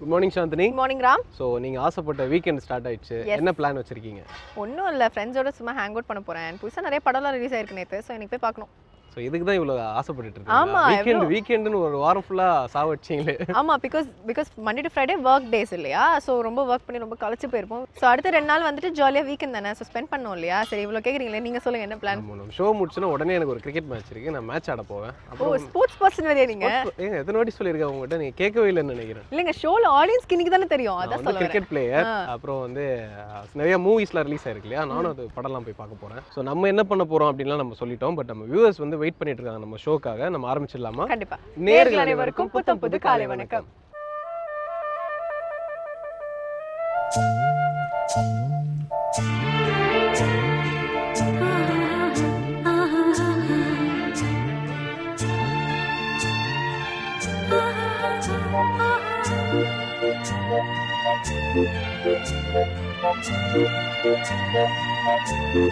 Good morning Chandini morning Ram so நீங்கள் ஆசைப்பட்ட weekend start ஆயிடுச்சு என்ன பிளான் வச்சிருக்கீங்க ஒன்றும் இல்லை ஃப்ரெண்ட்ஸோட சும்மா ஹேங் அவுட் பண்ண போகிறேன் புதுசாக நிறைய படம்லாம் ரிலீஸ் ஆயிருக்கு நேற்று ஸோ எனக்கு போய் பார்க்கணும் ஸோ இதுக்கு தான் இவ்வளோ ஆசைப்பட்டுட்டு இருக்கேன் ஆமாம் வீக்கெண்ட் வீக்கெண்டுன்னு ஒரு வாரம் ஃபுல்லாக சாவடிச்சிங்களே ஆமாம் because because Monday to Friday work days இல்லையா ஸோ ரொம்ப ஒர்க் பண்ணி ரொம்ப கழிச்சு போயிருப்போம் ஸோ அடுத்த ரெண்டு நாள் வந்துட்டு ஜாலியாக வீக்கெண்ட் தானே ஸோ ஸ்பெண்ட் பண்ணோம் இல்லையா சரி இவ்வளோ கேட்குறீங்களே நீங்கள் சொல்லுங்கள் என்ன பிளான் பண்ணணும் ஷோ முடிச்சுன்னா உடனே எனக்கு ஒரு கிரிக்கெட் மேட்ச் இருக்குது நான் மேட்ச் ஆட போவேன் அப்போ ஸ்போர்ட்ஸ் பர்சன் வேறையா நீங்கள் ஏங்க எத்தனை வாட்டி சொல்லியிருக்கேன் உங்கள்கிட்ட நீங்கள் கேட்கவே இல்லைன்னு நினைக்கிறேன் இல்லைங்க ஷோவில் ஆடியன்ஸ்க்கு இன்றைக்கி தானே தெரியும் அதான் கிரிக்கெட் பிளேயர் அப்புறம் வந்து நிறைய மூவிஸ்லாம் ரிலீஸ் ஆயிருக்கு இல்லையா நானும் அது படம்லாம் போய் பார்க்க போகிறேன் ஸோ நம்ம என்ன பண்ண போகிறோம் அப்படின்லாம் நம்ம சொல்லிட்டோம் பட் நம்ம வியூவர்ஸ் வந்து வெயிட் பண்ணிட்டு இருக்காங்க நம்ம ஷோக்காக நம்ம ஆரம்பிச்சிடலாமா கண்டிப்பா நேர்கள் அனைவருக்கும் புத்தம் புது காலை வணக்கம் Thank you. Thank you.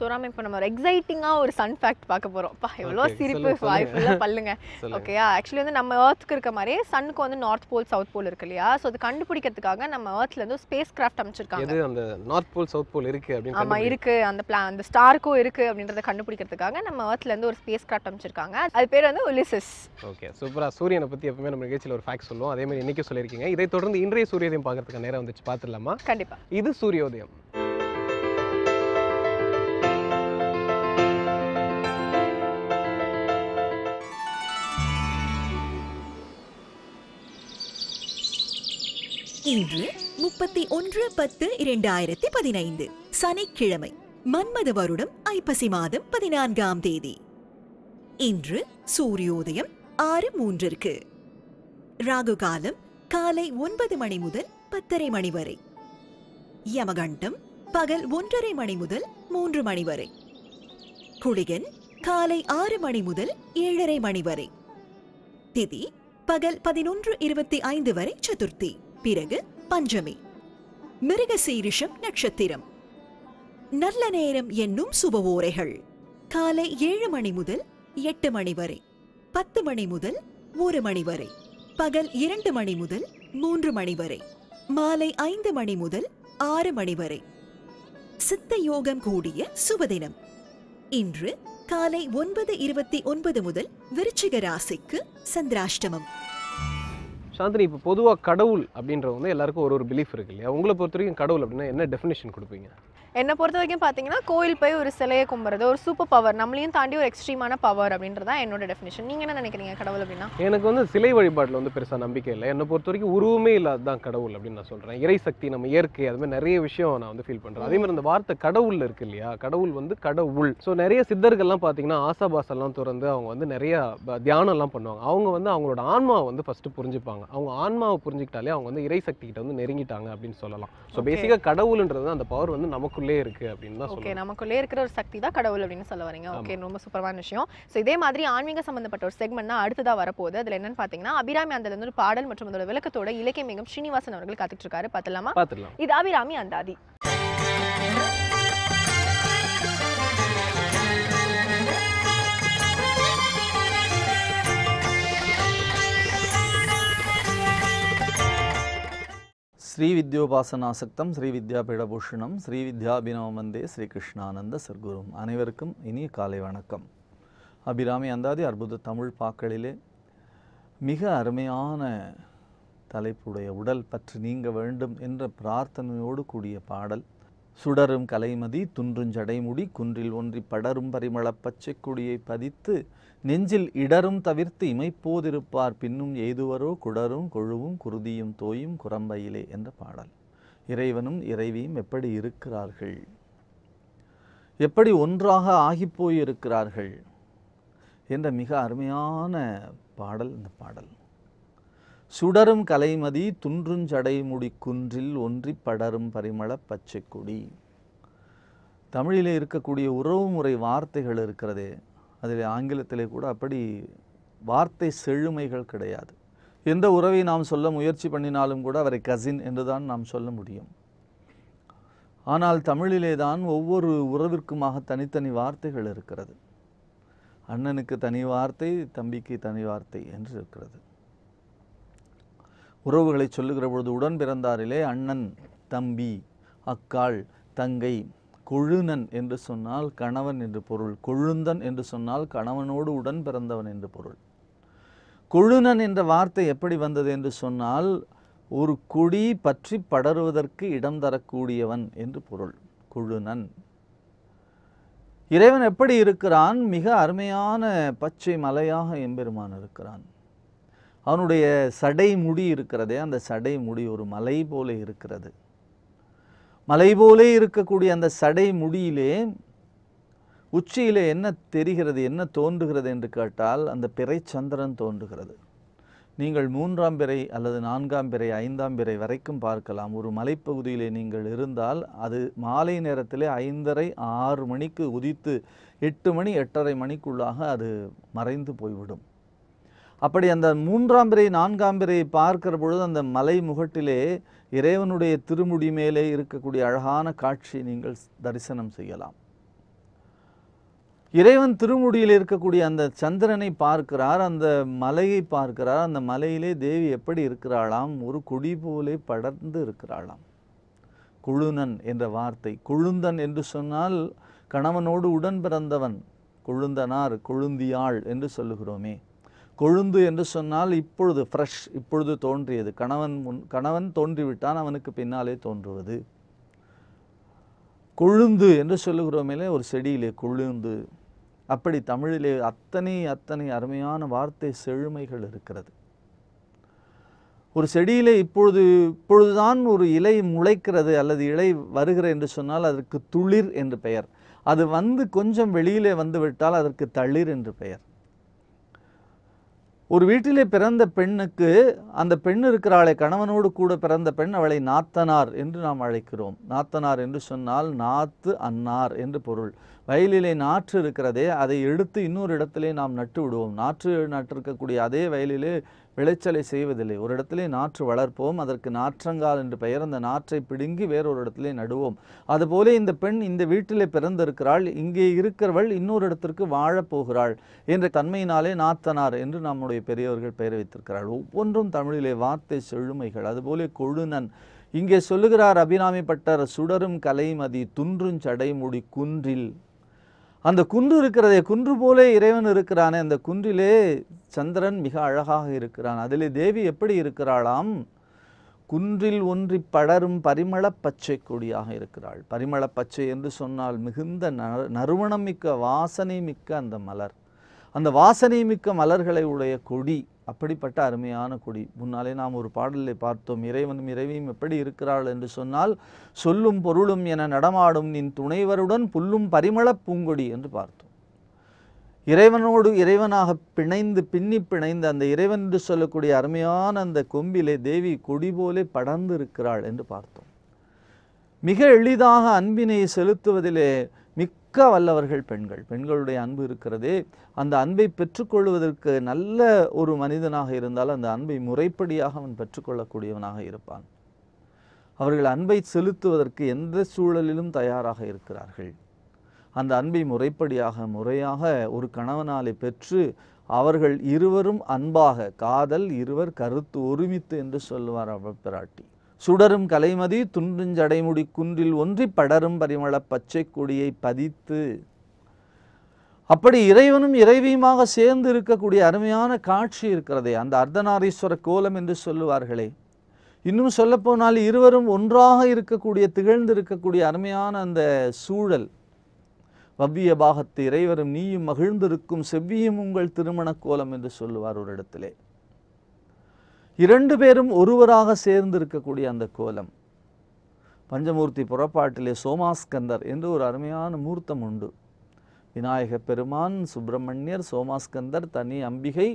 சொராம இப்போ நம்ம ஒரு எக்ஸைட்டிங்காக ஒரு சன் ஃபேக்ட் பார்க்க போகிறோம் பா எவ்வளோ சிரிப்பு வாய்ப்பு பல்லுங்க ஓகேயா ஆக்சுவலி வந்து நம்ம ஏர்த்துக்கு இருக்க மாதிரியே சன்னுக்கு வந்து நார்த் போல் சவுத் போல் இருக்கு இல்லையா ஸோ அது கண்டுபிடிக்கிறதுக்காக நம்ம வந்து ஸ்பேஸ் கிராஃப்ட் அமைச்சிருக்காங்க அந்த நார்த் போல் சவுத் போல் இருக்கு அப்படின்னு ஆமாம் இருக்கு அந்த பிளான் அந்த ஸ்டாருக்கும் இருக்கு அப்படின்றத கண்டுபிடிக்கிறதுக்காக நம்ம வந்து ஒரு ஸ்பேஸ் கிராஃப்ட் அமைச்சிருக்காங்க அது பேர் வந்து ஒலிசஸ் ஓகே சூப்பராக சூரியனை பற்றி எப்பவுமே நம்ம நிகழ்ச்சியில் ஒரு ஃபேக்ட் சொல்லுவோம் அதே மாதிரி இன்னைக்கு சொல்லியிருக்கீங்க இதை தொடர்ந்து இன்றைய சூரியோதயம் பார்க்கறதுக்கு நேரம் வந்துச்சு பார்த்துடலாமா கண்டிப்பாக இது சூரியோதயம் இன்று முப்பத்தி ஒன்று பத்து இரண்டாயிரத்தி பதினைந்து சனிக்கிழமை மன்மத வருடம் ஐப்பசி மாதம் பதினான்காம் தேதி இன்று சூரியோதயம் ஆறு மூன்றிற்கு ராகு காலம் காலை ஒன்பது மணி முதல் பத்தரை மணி வரை யமகண்டம் பகல் ஒன்றரை மணி முதல் மூன்று மணி வரை குளிகன் காலை ஆறு மணி முதல் ஏழரை மணி வரை திதி பகல் பதினொன்று இருபத்தி ஐந்து வரை சதுர்த்தி பிறகு பஞ்சமி மிருகசீரிஷம் நட்சத்திரம் நல்ல நேரம் என்னும் சுபவோரைகள் காலை ஏழு மணி முதல் எட்டு மணி வரை பத்து மணி முதல் ஒரு மணி வரை பகல் இரண்டு மணி முதல் மூன்று மணி வரை மாலை ஐந்து மணி முதல் ஆறு மணி வரை சித்த யோகம் கூடிய சுபதினம் இன்று காலை ஒன்பது இருபத்தி ஒன்பது முதல் விருச்சிக ராசிக்கு சந்திராஷ்டமம் சாந்தினி இப்போ பொதுவாக கடவுள் அப்படின்றது வந்து எல்லாருக்கும் ஒரு ஒரு பிலீஃப் இருக்கு இல்லையா உங்களை பொறுத்த வரைக்கும் கடவுள் அப்படின்னா என்ன டெஃபினேஷன் கொடுப்பீங்க என்னை பொறுத்த வரைக்கும் பார்த்தீங்கன்னா கோயில் போய் ஒரு சிலையை கும்புறது ஒரு சூப்பர் பவர் நம்மளையும் தாண்டி ஒரு எக்ஸ்ட்ரீமான பவர் தான் என்னோட டெஃபினேஷன் நீங்கள் என்ன நினைக்கிறீங்க கடவுள் அப்படின்னா எனக்கு வந்து சிலை வழிபாட்டில் வந்து பெருசாக நம்பிக்கை இல்லை என்னை பொறுத்த வரைக்கும் உருவமே இல்லாத தான் கடவுள் அப்படின்னு நான் சொல்கிறேன் இறை சக்தி நம்ம இயற்கை அது மாதிரி நிறைய விஷயம் நான் வந்து ஃபீல் பண்ணுறேன் அதே மாதிரி அந்த வார்த்தை கடவுள் இருக்கு இல்லையா கடவுள் வந்து கடவுள் ஸோ நிறைய சித்தர்கள்லாம் பார்த்தீங்கன்னா ஆசாபாசெல்லாம் திறந்து அவங்க வந்து நிறைய தியானம்லாம் பண்ணுவாங்க அவங்க வந்து அவங்களோட ஆன்மாவை வந்து ஃபஸ்ட்டு புரிஞ்சுப்பாங்க அவங்க ஆன்மாவை புரிஞ்சுக்கிட்டாலே அவங்க வந்து இறை சக்தி கிட்ட வந்து நெருங்கிட்டாங்க அப்படின்னு சொல்லலாம் ஸோ பேசிக்காக கடவுள்ன்றது அந்த பவர் வந்து நமக்கு நமக்குள்ளே இருக்கு அப்படின்னு தான் ஓகே நமக்குள்ளே இருக்கிற ஒரு சக்தி தான் கடவுள் அப்படின்னு சொல்ல வரீங்க ஓகே ரொம்ப சூப்பரான விஷயம் ஸோ இதே மாதிரி ஆன்மீக சம்பந்தப்பட்ட ஒரு செக்மெண்ட் தான் அடுத்ததாக வரப்போகுது அதில் என்னன்னு பார்த்தீங்கன்னா அபிராமி அந்த ஒரு பாடல் மற்றும் அதோட விளக்கத்தோட இலக்கியமிகம் ஸ்ரீனிவாசன் அவர்கள் காத்துட்டு இருக்காரு பார்த்துலாமா பார்த்துலாம் இது அபிராமி அந்தாதி வித்யோபாசனாசக்தம் ஸ்ரீ வித்யா பீடபூஷணம் ஸ்ரீ வித்யாபினவம் வந்தே ஸ்ரீ கிருஷ்ணானந்த சர்க்குரும் அனைவருக்கும் இனிய காலை வணக்கம் அபிராமி அந்தாதி அற்புத தமிழ் பாக்களிலே மிக அருமையான தலைப்புடைய உடல் பற்றி நீங்க வேண்டும் என்ற பிரார்த்தனையோடு கூடிய பாடல் சுடரும் கலைமதி துன்றுஞ்சடைமுடி குன்றில் ஒன்றி படரும் பரிமள பச்சை கொடியை பதித்து நெஞ்சில் இடரும் தவிர்த்து இமைப்போதிருப்பார் பின்னும் எய்துவரோ குடரும் கொழுவும் குருதியும் தோயும் குரம்பையிலே என்ற பாடல் இறைவனும் இறைவியும் எப்படி இருக்கிறார்கள் எப்படி ஒன்றாக ஆகிப்போயிருக்கிறார்கள் என்ற மிக அருமையான பாடல் இந்த பாடல் சுடரும் கலைமதி துன்றுஞ்சடைமுடி குன்றில் ஒன்றி படரும் பரிமள பச்சைக்குடி தமிழிலே இருக்கக்கூடிய உறவுமுறை வார்த்தைகள் இருக்கிறதே அதில் ஆங்கிலத்திலே கூட அப்படி வார்த்தை செழுமைகள் கிடையாது எந்த உறவை நாம் சொல்ல முயற்சி பண்ணினாலும் கூட அவரை கசின் என்று தான் நாம் சொல்ல முடியும் ஆனால் தமிழிலே தான் ஒவ்வொரு உறவிற்குமாக தனித்தனி வார்த்தைகள் இருக்கிறது அண்ணனுக்கு தனி வார்த்தை தம்பிக்கு தனி வார்த்தை என்று இருக்கிறது உறவுகளை சொல்லுகிற பொழுது உடன் பிறந்தாரிலே அண்ணன் தம்பி அக்காள் தங்கை கொழுநன் என்று சொன்னால் கணவன் என்று பொருள் கொழுந்தன் என்று சொன்னால் கணவனோடு உடன் பிறந்தவன் என்று பொருள் கொழுநன் என்ற வார்த்தை எப்படி வந்தது என்று சொன்னால் ஒரு குடி பற்றி படருவதற்கு இடம் தரக்கூடியவன் என்று பொருள் கொழுநன் இறைவன் எப்படி இருக்கிறான் மிக அருமையான பச்சை மலையாக எம்பெருமான் இருக்கிறான் அவனுடைய சடை முடி இருக்கிறதே அந்த சடை முடி ஒரு மலை போல இருக்கிறது மலை போலே இருக்கக்கூடிய அந்த சடை முடியிலே உச்சியிலே என்ன தெரிகிறது என்ன தோன்றுகிறது என்று கேட்டால் அந்த பிறை சந்திரன் தோன்றுகிறது நீங்கள் மூன்றாம் பிறை அல்லது நான்காம் பிறை ஐந்தாம் பிறை வரைக்கும் பார்க்கலாம் ஒரு மலைப்பகுதியிலே நீங்கள் இருந்தால் அது மாலை நேரத்திலே ஐந்தரை ஆறு மணிக்கு உதித்து எட்டு மணி எட்டரை மணிக்குள்ளாக அது மறைந்து போய்விடும் அப்படி அந்த மூன்றாம் பிறை நான்காம் பிறையை பார்க்கிற பொழுது அந்த மலை முகட்டிலே இறைவனுடைய திருமுடி மேலே இருக்கக்கூடிய அழகான காட்சியை நீங்கள் தரிசனம் செய்யலாம் இறைவன் திருமுடியில் இருக்கக்கூடிய அந்த சந்திரனை பார்க்கிறார் அந்த மலையை பார்க்கிறார் அந்த மலையிலே தேவி எப்படி இருக்கிறாளாம் ஒரு குடி போலே படர்ந்து இருக்கிறாளாம் குழுனன் என்ற வார்த்தை கொழுந்தன் என்று சொன்னால் கணவனோடு உடன் பிறந்தவன் கொழுந்தனார் கொழுந்தியாள் என்று சொல்லுகிறோமே கொழுந்து என்று சொன்னால் இப்பொழுது ஃப்ரெஷ் இப்பொழுது தோன்றியது கணவன் முன் கணவன் தோன்றிவிட்டான் அவனுக்கு பின்னாலே தோன்றுவது கொழுந்து என்று சொல்லுகிறோமேலே ஒரு செடியிலே கொழுந்து அப்படி தமிழிலே அத்தனை அத்தனை அருமையான வார்த்தை செழுமைகள் இருக்கிறது ஒரு செடியிலே இப்பொழுது இப்பொழுதுதான் ஒரு இலை முளைக்கிறது அல்லது இலை வருகிற என்று சொன்னால் அதற்கு துளிர் என்று பெயர் அது வந்து கொஞ்சம் வெளியிலே வந்துவிட்டால் அதற்கு தளிர் என்று பெயர் ஒரு வீட்டிலே பிறந்த பெண்ணுக்கு அந்த பெண் இருக்கிறாளே கணவனோடு கூட பிறந்த பெண் அவளை நாத்தனார் என்று நாம் அழைக்கிறோம் நாத்தனார் என்று சொன்னால் நாத்து அன்னார் என்று பொருள் வயலிலே நாற்று இருக்கிறதே அதை எடுத்து இன்னொரு இடத்திலே நாம் நட்டு விடுவோம் நாற்று நட்டிருக்கக்கூடிய அதே வயலிலே விளைச்சலை செய்வதில்லை ஒரு இடத்திலே நாற்று வளர்ப்போம் அதற்கு நாற்றங்கால் என்று பெயர் அந்த நாற்றை பிடுங்கி வேறொரு இடத்திலே நடுவோம் அதுபோல இந்த பெண் இந்த வீட்டிலே பிறந்திருக்கிறாள் இங்கே இருக்கிறவள் இன்னொரு இடத்திற்கு வாழப்போகிறாள் என்ற தன்மையினாலே நாத்தனார் என்று நம்முடைய பெரியவர்கள் பெயர் வைத்திருக்கிறாள் ஒவ்வொன்றும் தமிழிலே வார்த்தை செழுமைகள் அதுபோல கொழுநன் இங்கே சொல்லுகிறார் அபிராமிப்பட்டர் சுடரும் கலைமதி துன்றும் சடைமுடி குன்றில் அந்த குன்று இருக்கிறதே குன்று போலே இறைவன் இருக்கிறானே அந்த குன்றிலே சந்திரன் மிக அழகாக இருக்கிறான் அதிலே தேவி எப்படி இருக்கிறாளாம் குன்றில் ஒன்றி படரும் பரிமள பச்சை கொடியாக இருக்கிறாள் பரிமள பச்சை என்று சொன்னால் மிகுந்த நறுமணம் மிக்க வாசனை மிக்க அந்த மலர் அந்த வாசனை மிக்க மலர்களை உடைய கொடி அப்படிப்பட்ட அருமையான கொடி முன்னாலே நாம் ஒரு பாடலை பார்த்தோம் இறைவனும் இறைவியும் எப்படி இருக்கிறாள் என்று சொன்னால் சொல்லும் பொருளும் என நடமாடும் நின் துணைவருடன் புல்லும் பரிமளப் பூங்கொடி என்று பார்த்தோம் இறைவனோடு இறைவனாக பிணைந்து பின்னி பிணைந்து அந்த இறைவன் என்று சொல்லக்கூடிய அருமையான அந்த கொம்பிலே தேவி கொடி போலே படர்ந்து இருக்கிறாள் என்று பார்த்தோம் மிக எளிதாக அன்பினை செலுத்துவதிலே மிக்க வல்லவர்கள் பெண்கள் பெண்களுடைய அன்பு இருக்கிறதே அந்த அன்பை பெற்றுக்கொள்வதற்கு நல்ல ஒரு மனிதனாக இருந்தால் அந்த அன்பை முறைப்படியாக அவன் பெற்றுக்கொள்ளக்கூடியவனாக இருப்பான் அவர்கள் அன்பை செலுத்துவதற்கு எந்த சூழலிலும் தயாராக இருக்கிறார்கள் அந்த அன்பை முறைப்படியாக முறையாக ஒரு கணவனாலே பெற்று அவர்கள் இருவரும் அன்பாக காதல் இருவர் கருத்து ஒருமித்து என்று சொல்லுவார் பிராட்டி சுடரும் கலைமதி துன்றுஞ்சடைமுடி குன்றில் ஒன்றி படரும் பரிமள பச்சை கொடியை பதித்து அப்படி இறைவனும் இறைவியுமாக சேர்ந்து இருக்கக்கூடிய அருமையான காட்சி இருக்கிறதே அந்த அர்த்தநாரீஸ்வர கோலம் என்று சொல்லுவார்களே இன்னும் சொல்லப்போனால் இருவரும் ஒன்றாக இருக்கக்கூடிய திகழ்ந்து இருக்கக்கூடிய அருமையான அந்த சூழல் வவ்விய பாகத்து இறைவரும் நீயும் மகிழ்ந்திருக்கும் செவ்வியும் உங்கள் திருமண கோலம் என்று சொல்லுவார் ஒரு இடத்திலே இரண்டு பேரும் ஒருவராக சேர்ந்து இருக்கக்கூடிய அந்த கோலம் பஞ்சமூர்த்தி புறப்பாட்டிலே சோமாஸ்கந்தர் என்று ஒரு அருமையான மூர்த்தம் உண்டு விநாயக பெருமான் சுப்பிரமணியர் சோமாஸ்கந்தர் தனி அம்பிகை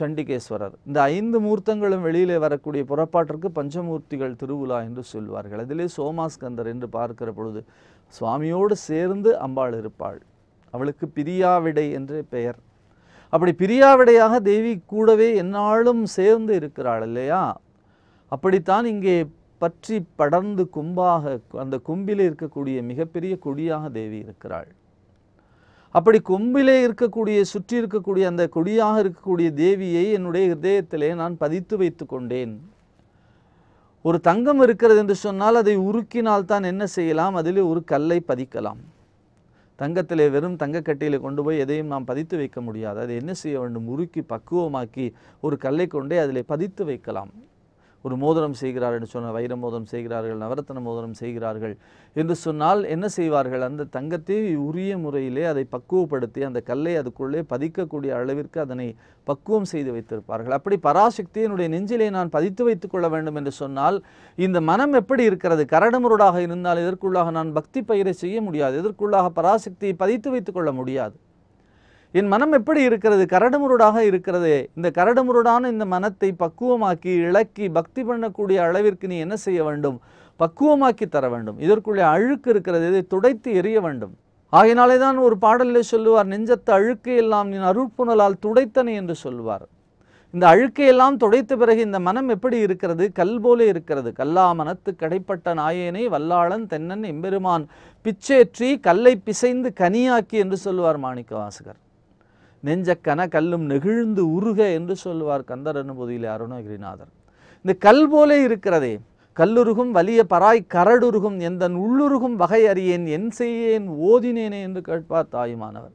சண்டிகேஸ்வரர் இந்த ஐந்து மூர்த்தங்களும் வெளியிலே வரக்கூடிய புறப்பாட்டிற்கு பஞ்சமூர்த்திகள் திருவிழா என்று சொல்வார்கள் அதிலே சோமாஸ்கந்தர் என்று பார்க்கிற பொழுது சுவாமியோடு சேர்ந்து அம்பாள் இருப்பாள் அவளுக்கு பிரியாவிடை என்று பெயர் அப்படி பிரியாவிடையாக தேவி கூடவே என்னாலும் சேர்ந்து இருக்கிறாள் இல்லையா அப்படித்தான் இங்கே பற்றி படர்ந்து கும்பாக அந்த கும்பிலே இருக்கக்கூடிய மிகப்பெரிய கொடியாக தேவி இருக்கிறாள் அப்படி கொம்பிலே இருக்கக்கூடிய சுற்றி இருக்கக்கூடிய அந்த கொடியாக இருக்கக்கூடிய தேவியை என்னுடைய ஹிருதயத்திலே நான் பதித்து வைத்து கொண்டேன் ஒரு தங்கம் இருக்கிறது என்று சொன்னால் அதை உருக்கினால் தான் என்ன செய்யலாம் அதிலே ஒரு கல்லை பதிக்கலாம் தங்கத்திலே வெறும் தங்கக்கட்டியிலே கொண்டு போய் எதையும் நாம் பதித்து வைக்க முடியாது அதை என்ன செய்ய வேண்டும் முறுக்கி பக்குவமாக்கி ஒரு கல்லை கொண்டே அதில் பதித்து வைக்கலாம் ஒரு மோதிரம் செய்கிறார் என்று சொன்னால் வைர மோதிரம் செய்கிறார்கள் நவரத்தன மோதிரம் செய்கிறார்கள் என்று சொன்னால் என்ன செய்வார்கள் அந்த தங்கத்தை உரிய முறையிலே அதை பக்குவப்படுத்தி அந்த கல்லை அதுக்குள்ளே பதிக்கக்கூடிய அளவிற்கு அதனை பக்குவம் செய்து வைத்திருப்பார்கள் அப்படி பராசக்தியினுடைய என்னுடைய நெஞ்சிலே நான் பதித்து வைத்துக் கொள்ள வேண்டும் என்று சொன்னால் இந்த மனம் எப்படி இருக்கிறது கரடமுருடாக இருந்தால் இதற்குள்ளாக நான் பக்தி பயிரை செய்ய முடியாது இதற்குள்ளாக பராசக்தியை பதித்து வைத்துக் கொள்ள முடியாது என் மனம் எப்படி இருக்கிறது கரடுமுருடாக இருக்கிறது இந்த கரடுமுருடான இந்த மனத்தை பக்குவமாக்கி இழக்கி பக்தி பண்ணக்கூடிய அளவிற்கு நீ என்ன செய்ய வேண்டும் பக்குவமாக்கி தர வேண்டும் இதற்குள்ளே அழுக்கு இருக்கிறது இதை துடைத்து எரிய வேண்டும் ஆகினாலே தான் ஒரு பாடலில் சொல்லுவார் நெஞ்சத்தை அழுக்கையெல்லாம் எல்லாம் நீ அருட்புணலால் துடைத்தனை என்று சொல்லுவார் இந்த அழுக்கையெல்லாம் துடைத்த பிறகு இந்த மனம் எப்படி இருக்கிறது கல் போல இருக்கிறது கல்லா மனத்து கடைப்பட்ட நாயேனை வல்லாளன் தென்னன் எம்பெருமான் பிச்சேற்றி கல்லை பிசைந்து கனியாக்கி என்று சொல்லுவார் மாணிக்க வாசகர் நெஞ்சக்கன கல்லும் நெகிழ்ந்து உருக என்று சொல்வார் கந்தர் அனுபதியில் அருணகிரிநாதர் இந்த கல் போலே இருக்கிறதே கல்லுருகும் வலிய பராய் கரடுருகும் எந்தன் உள்ளுருகும் வகை அறியேன் என் செய்யேன் ஓதினேனே என்று கேட்பார் தாயுமானவர்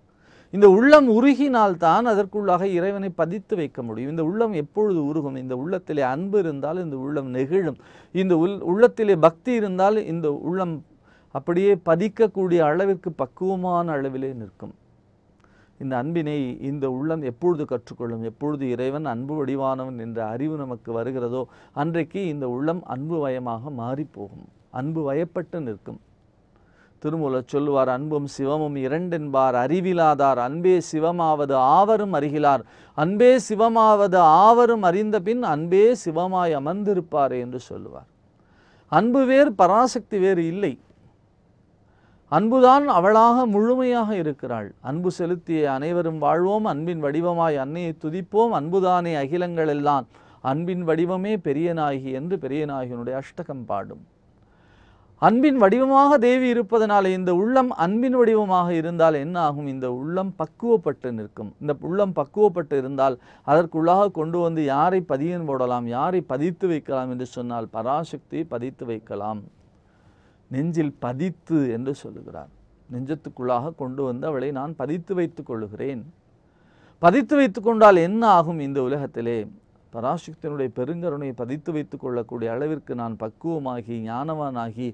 இந்த உள்ளம் உருகினால்தான் அதற்குள்ளாக இறைவனை பதித்து வைக்க முடியும் இந்த உள்ளம் எப்பொழுது உருகும் இந்த உள்ளத்திலே அன்பு இருந்தால் இந்த உள்ளம் நெகிழும் இந்த உள் உள்ளத்திலே பக்தி இருந்தால் இந்த உள்ளம் அப்படியே பதிக்கக்கூடிய அளவிற்கு பக்குவமான அளவிலே நிற்கும் இந்த அன்பினை இந்த உள்ளம் எப்பொழுது கற்றுக்கொள்ளும் எப்பொழுது இறைவன் அன்பு வடிவானவன் என்ற அறிவு நமக்கு வருகிறதோ அன்றைக்கு இந்த உள்ளம் அன்பு வயமாக மாறிப்போகும் அன்பு வயப்பட்டு நிற்கும் திருமூல சொல்லுவார் அன்பும் சிவமும் இரண்டென்பார் அறிவிலாதார் அன்பே சிவமாவது ஆவரும் அறிகிறார் அன்பே சிவமாவது ஆவரும் அறிந்த பின் அன்பே சிவமாய் அமர்ந்திருப்பார் என்று சொல்லுவார் அன்பு வேறு பராசக்தி வேறு இல்லை அன்புதான் அவளாக முழுமையாக இருக்கிறாள் அன்பு செலுத்திய அனைவரும் வாழ்வோம் அன்பின் வடிவமாய் அன்னையை துதிப்போம் அன்புதானே அகிலங்கள் எல்லாம் அன்பின் வடிவமே பெரியநாயகி என்று பெரியநாயகனுடைய அஷ்டகம் பாடும் அன்பின் வடிவமாக தேவி இருப்பதனால இந்த உள்ளம் அன்பின் வடிவமாக இருந்தால் என்ன ஆகும் இந்த உள்ளம் பக்குவப்பட்டு நிற்கும் இந்த உள்ளம் பக்குவப்பட்டு இருந்தால் அதற்குள்ளாக கொண்டு வந்து யாரை பதியன் போடலாம் யாரை பதித்து வைக்கலாம் என்று சொன்னால் பராசக்தியை பதித்து வைக்கலாம் நெஞ்சில் பதித்து என்று சொல்லுகிறார் நெஞ்சத்துக்குள்ளாக கொண்டு வந்து அவளை நான் பதித்து வைத்துக் கொள்ளுகிறேன் பதித்து வைத்து கொண்டால் என்ன ஆகும் இந்த உலகத்திலே பராசக்தியினுடைய பெருங்கருணையை பதித்து வைத்துக் கொள்ளக்கூடிய அளவிற்கு நான் பக்குவமாகி ஞானவானாகி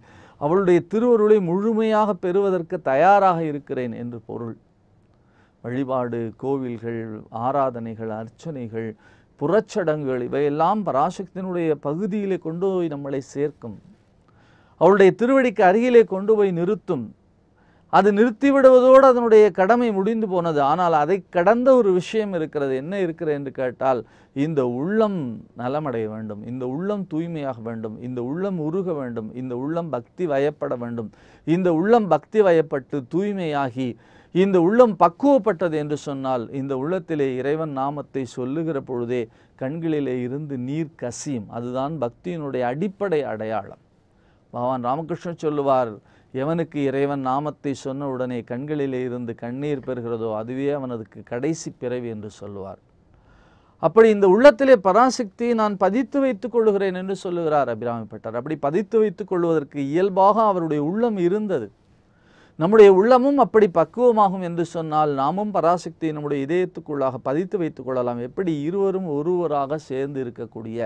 அவளுடைய திருவருளை முழுமையாக பெறுவதற்கு தயாராக இருக்கிறேன் என்று பொருள் வழிபாடு கோவில்கள் ஆராதனைகள் அர்ச்சனைகள் புறச்சடங்குகள் இவையெல்லாம் பராசக்தியினுடைய பகுதியிலே கொண்டு போய் நம்மளை சேர்க்கும் அவளுடைய திருவடிக்கு அருகிலே கொண்டு போய் நிறுத்தும் அது நிறுத்திவிடுவதோடு அதனுடைய கடமை முடிந்து போனது ஆனால் அதை கடந்த ஒரு விஷயம் இருக்கிறது என்ன இருக்கிறது என்று கேட்டால் இந்த உள்ளம் நலமடைய வேண்டும் இந்த உள்ளம் தூய்மையாக வேண்டும் இந்த உள்ளம் உருக வேண்டும் இந்த உள்ளம் பக்தி வயப்பட வேண்டும் இந்த உள்ளம் பக்தி வயப்பட்டு தூய்மையாகி இந்த உள்ளம் பக்குவப்பட்டது என்று சொன்னால் இந்த உள்ளத்திலே இறைவன் நாமத்தை சொல்லுகிற பொழுதே கண்களிலே இருந்து நீர் கசியும் அதுதான் பக்தியினுடைய அடிப்படை அடையாளம் பகவான் ராமகிருஷ்ணன் சொல்லுவார் எவனுக்கு இறைவன் நாமத்தை சொன்ன உடனே கண்களிலே இருந்து கண்ணீர் பெறுகிறதோ அதுவே அவனதுக்கு கடைசி பிறவி என்று சொல்லுவார் அப்படி இந்த உள்ளத்திலே பராசக்தி நான் பதித்து வைத்துக் கொள்ளுகிறேன் என்று சொல்லுகிறார் அபிராமிப்பட்டார் அப்படி பதித்து வைத்துக் கொள்வதற்கு இயல்பாக அவருடைய உள்ளம் இருந்தது நம்முடைய உள்ளமும் அப்படி பக்குவமாகும் என்று சொன்னால் நாமும் பராசக்தி நம்முடைய இதயத்துக்குள்ளாக பதித்து வைத்துக் கொள்ளலாம் எப்படி இருவரும் ஒருவராக சேர்ந்து இருக்கக்கூடிய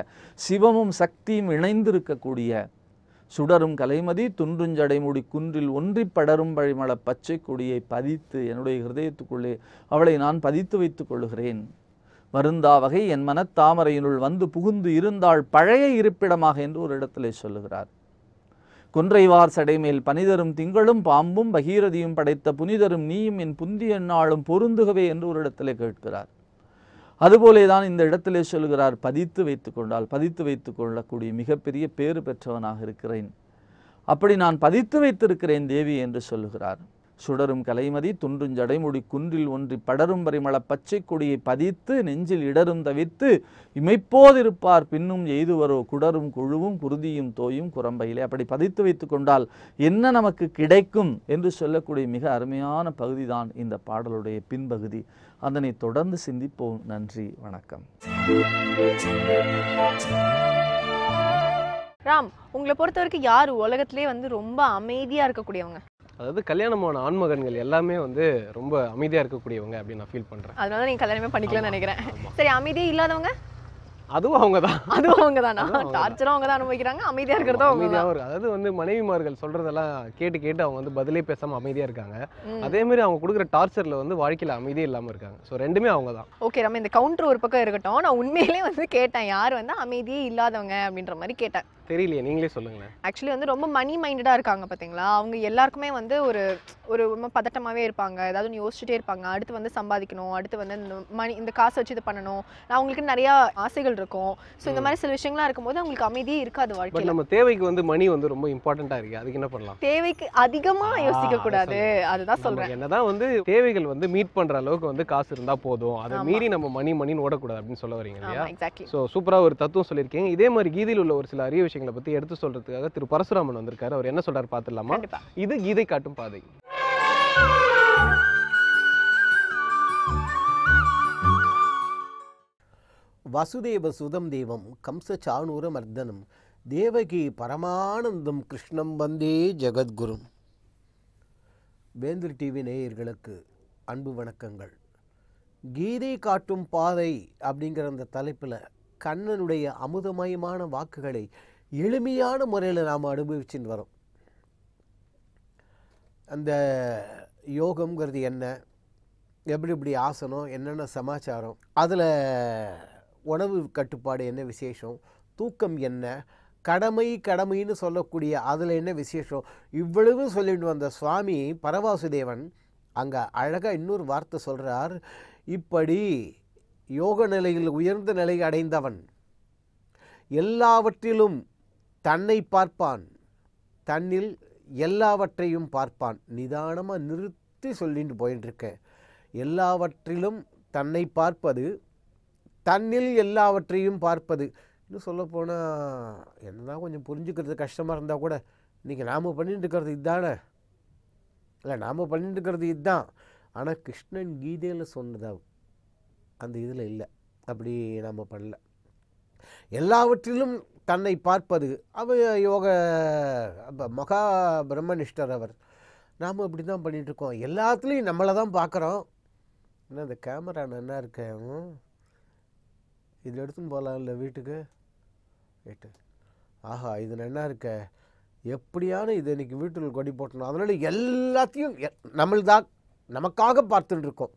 சிவமும் சக்தியும் இணைந்து இருக்கக்கூடிய சுடரும் கலைமதி துன்றுஞ்சடைமுடி குன்றில் ஒன்றி படரும் பழிமள பச்சை கொடியை பதித்து என்னுடைய ஹிருதயத்துக்குள்ளே அவளை நான் பதித்து வைத்துக் கொள்கிறேன் வருந்தா வகை என் மனத்தாமரையினுள் வந்து புகுந்து இருந்தால் பழைய இருப்பிடமாக என்று ஒரு இடத்திலே சொல்லுகிறார் குன்றைவார் சடைமேல் பனிதரும் திங்களும் பாம்பும் பகீரதியும் படைத்த புனிதரும் நீயும் என் புந்தி நாளும் பொருந்துகவே என்று ஒரு இடத்திலே கேட்கிறார் அதுபோலே தான் இந்த இடத்திலே சொல்கிறார் பதித்து வைத்து கொண்டால் பதித்து வைத்து கொள்ளக்கூடிய மிகப்பெரிய பேறு பெற்றவனாக இருக்கிறேன் அப்படி நான் பதித்து வைத்திருக்கிறேன் தேவி என்று சொல்லுகிறார் சுடரும் கலைமதி துன்றும் ஜடைமுடி குன்றில் ஒன்றி படரும் பரிமள பச்சை கொடியை பதித்து நெஞ்சில் இடரும் தவித்து இமைப்போதிருப்பார் பின்னும் எய்துவரோ குடரும் குழுவும் குருதியும் தோயும் குரம்பையிலே அப்படி பதித்து வைத்து கொண்டால் என்ன நமக்கு கிடைக்கும் என்று சொல்லக்கூடிய மிக அருமையான பகுதி தான் இந்த பாடலுடைய பின்பகுதி அதனை தொடர்ந்து சிந்திப்போம் நன்றி வணக்கம் ராம் உங்களை பொறுத்த வரைக்கும் யார் உலகத்திலே வந்து ரொம்ப அமைதியாக இருக்கக்கூடியவங்க அதாவது கல்யாணமான ஆண்மகன்கள் எல்லாமே வந்து ரொம்ப அமைதியாக இருக்கக்கூடியவங்க அப்படின்னு நான் ஃபீல் பண்ணுறேன் அதனால நீங்கள் கல்யாணமே பண்ணிக்கலாம்னு நினைக்கிறேன் சரி அமைதியே இல்லாதவங்க அதுவும் அவங்க தான் அதுவும் அவங்க தானா டார்ச்சரும் அவங்க தான் அனுபவிக்கிறாங்க அமைதியாக இருக்கிறதும் அவங்க இருக்கு அதாவது வந்து மனைவிமார்கள் சொல்கிறதெல்லாம் கேட்டு கேட்டு அவங்க வந்து பதிலே பேசாமல் அமைதியாக இருக்காங்க அதே மாதிரி அவங்க கொடுக்குற டார்ச்சரில் வந்து வாழ்க்கையில் அமைதியே இல்லாமல் இருக்காங்க ஸோ ரெண்டுமே அவங்க தான் ஓகே நம்ம இந்த கவுண்டர் ஒரு பக்கம் இருக்கட்டும் நான் உண்மையிலேயே வந்து கேட்டேன் யார் வந்து அமைதியே இல்லாதவங்க அப்படின்ற மாதிரி கேட்டேன் தெரியலையே நீங்களே சொல்லுங்களேன் ஆக்சுவலி வந்து ரொம்ப மணி மைண்டடாக இருக்காங்க பார்த்தீங்களா அவங்க எல்லாருக்குமே வந்து ஒரு ஒரு ரொம்ப பதட்டமாகவே இருப்பாங்க ஏதாவது ஒன்று யோசிச்சுட்டே இருப்பாங்க அடுத்து வந்து சம்பாதிக்கணும் அடுத்து வந்து இந்த மணி இந்த காசை வச்சு இது பண்ணணும் நான் அவங்களுக்கு நிறையா ஆசைகள் இருக்கும் ஸோ இந்த மாதிரி சில இருக்கும் இருக்கும்போது அவங்களுக்கு அமைதியே இருக்காது வாழ்க்கை நம்ம தேவைக்கு வந்து மணி வந்து ரொம்ப இம்பார்ட்டண்ட்டாக இருக்குது அதுக்கு என்ன பண்ணலாம் தேவைக்கு அதிகமாக யோசிக்கக்கூடாது அதுதான் சொல்கிறேன் என்னதான் வந்து தேவைகள் வந்து மீட் பண்ணுற அளவுக்கு வந்து காசு இருந்தால் போதும் அதை மீறி நம்ம மணி மணின்னு ஓடக்கூடாது அப்படின்னு சொல்ல வரீங்க இல்லையா ஸோ சூப்பராக ஒரு தத்துவம் சொல்லியிருக்கீங்க இதே மாதிரி கீதியில் உள்ள ஒரு சில அரிய விஷயங்களை பத்தி எடுத்து சொல்றதுக்காக திரு பரசுராமன் வந்திருக்காரு அவர் என்ன சொல்றாரு பாத்துடலாமா இது கீதை காட்டும் பாதை வசுதேவ சுதம் தேவம் கம்ச சானூர மர்தனம் தேவகி பரமானந்தம் கிருஷ்ணம் வந்தே ஜெகத்குரும் வேந்தர் டிவி நேயர்களுக்கு அன்பு வணக்கங்கள் கீதை காட்டும் பாதை அப்படிங்கிற அந்த தலைப்பில் கண்ணனுடைய அமுதமயமான வாக்குகளை எளிமையான முறையில் நாம் அனுபவிச்சுன்னு வரோம் அந்த யோகம்ங்கிறது என்ன எப்படி இப்படி ஆசனம் என்னென்ன சமாச்சாரம் அதில் உணவு கட்டுப்பாடு என்ன விசேஷம் தூக்கம் என்ன கடமை கடமைன்னு சொல்லக்கூடிய அதில் என்ன விசேஷம் இவ்வளவு சொல்லிட்டு வந்த சுவாமி பரவாசுதேவன் அங்கே அழகாக இன்னொரு வார்த்தை சொல்கிறார் இப்படி யோக நிலையில் உயர்ந்த நிலை அடைந்தவன் எல்லாவற்றிலும் தன்னை பார்ப்பான் தன்னில் எல்லாவற்றையும் பார்ப்பான் நிதானமாக நிறுத்தி சொல்லிட்டு போயின்னு இருக்கேன் எல்லாவற்றிலும் தன்னை பார்ப்பது தன்னில் எல்லாவற்றையும் பார்ப்பது இன்னும் சொல்லப்போனால் என்னதான் கொஞ்சம் புரிஞ்சுக்கிறது கஷ்டமாக இருந்தால் கூட இன்றைக்கி நாம் பண்ணிட்டு இருக்கிறது இதுதானே இல்லை நாம் பண்ணிட்டு இருக்கிறது இதுதான் ஆனால் கிருஷ்ணன் கீதையில் சொன்னதா அந்த இதில் இல்லை அப்படி நாம் பண்ணல எல்லாவற்றிலும் தன்னை பார்ப்பது அவ யோக மகா பிரம்மனிஷ்டர் அவர் நாம் அப்படி தான் பண்ணிகிட்ருக்கோம் எல்லாத்துலேயும் நம்மளை தான் பார்க்குறோம் என்ன இந்த கேமரா நல்லா இருக்கேன் இதில் எடுத்துன்னு போகலாம் இல்லை வீட்டுக்கு ரைட்டு ஆஹா இது நல்லா இருக்க எப்படியான இது இன்றைக்கி வீட்டில் கொடி போட்டணும் அதனால் எல்லாத்தையும் நம்மள்தான் நமக்காக பார்த்துட்டு இருக்கோம்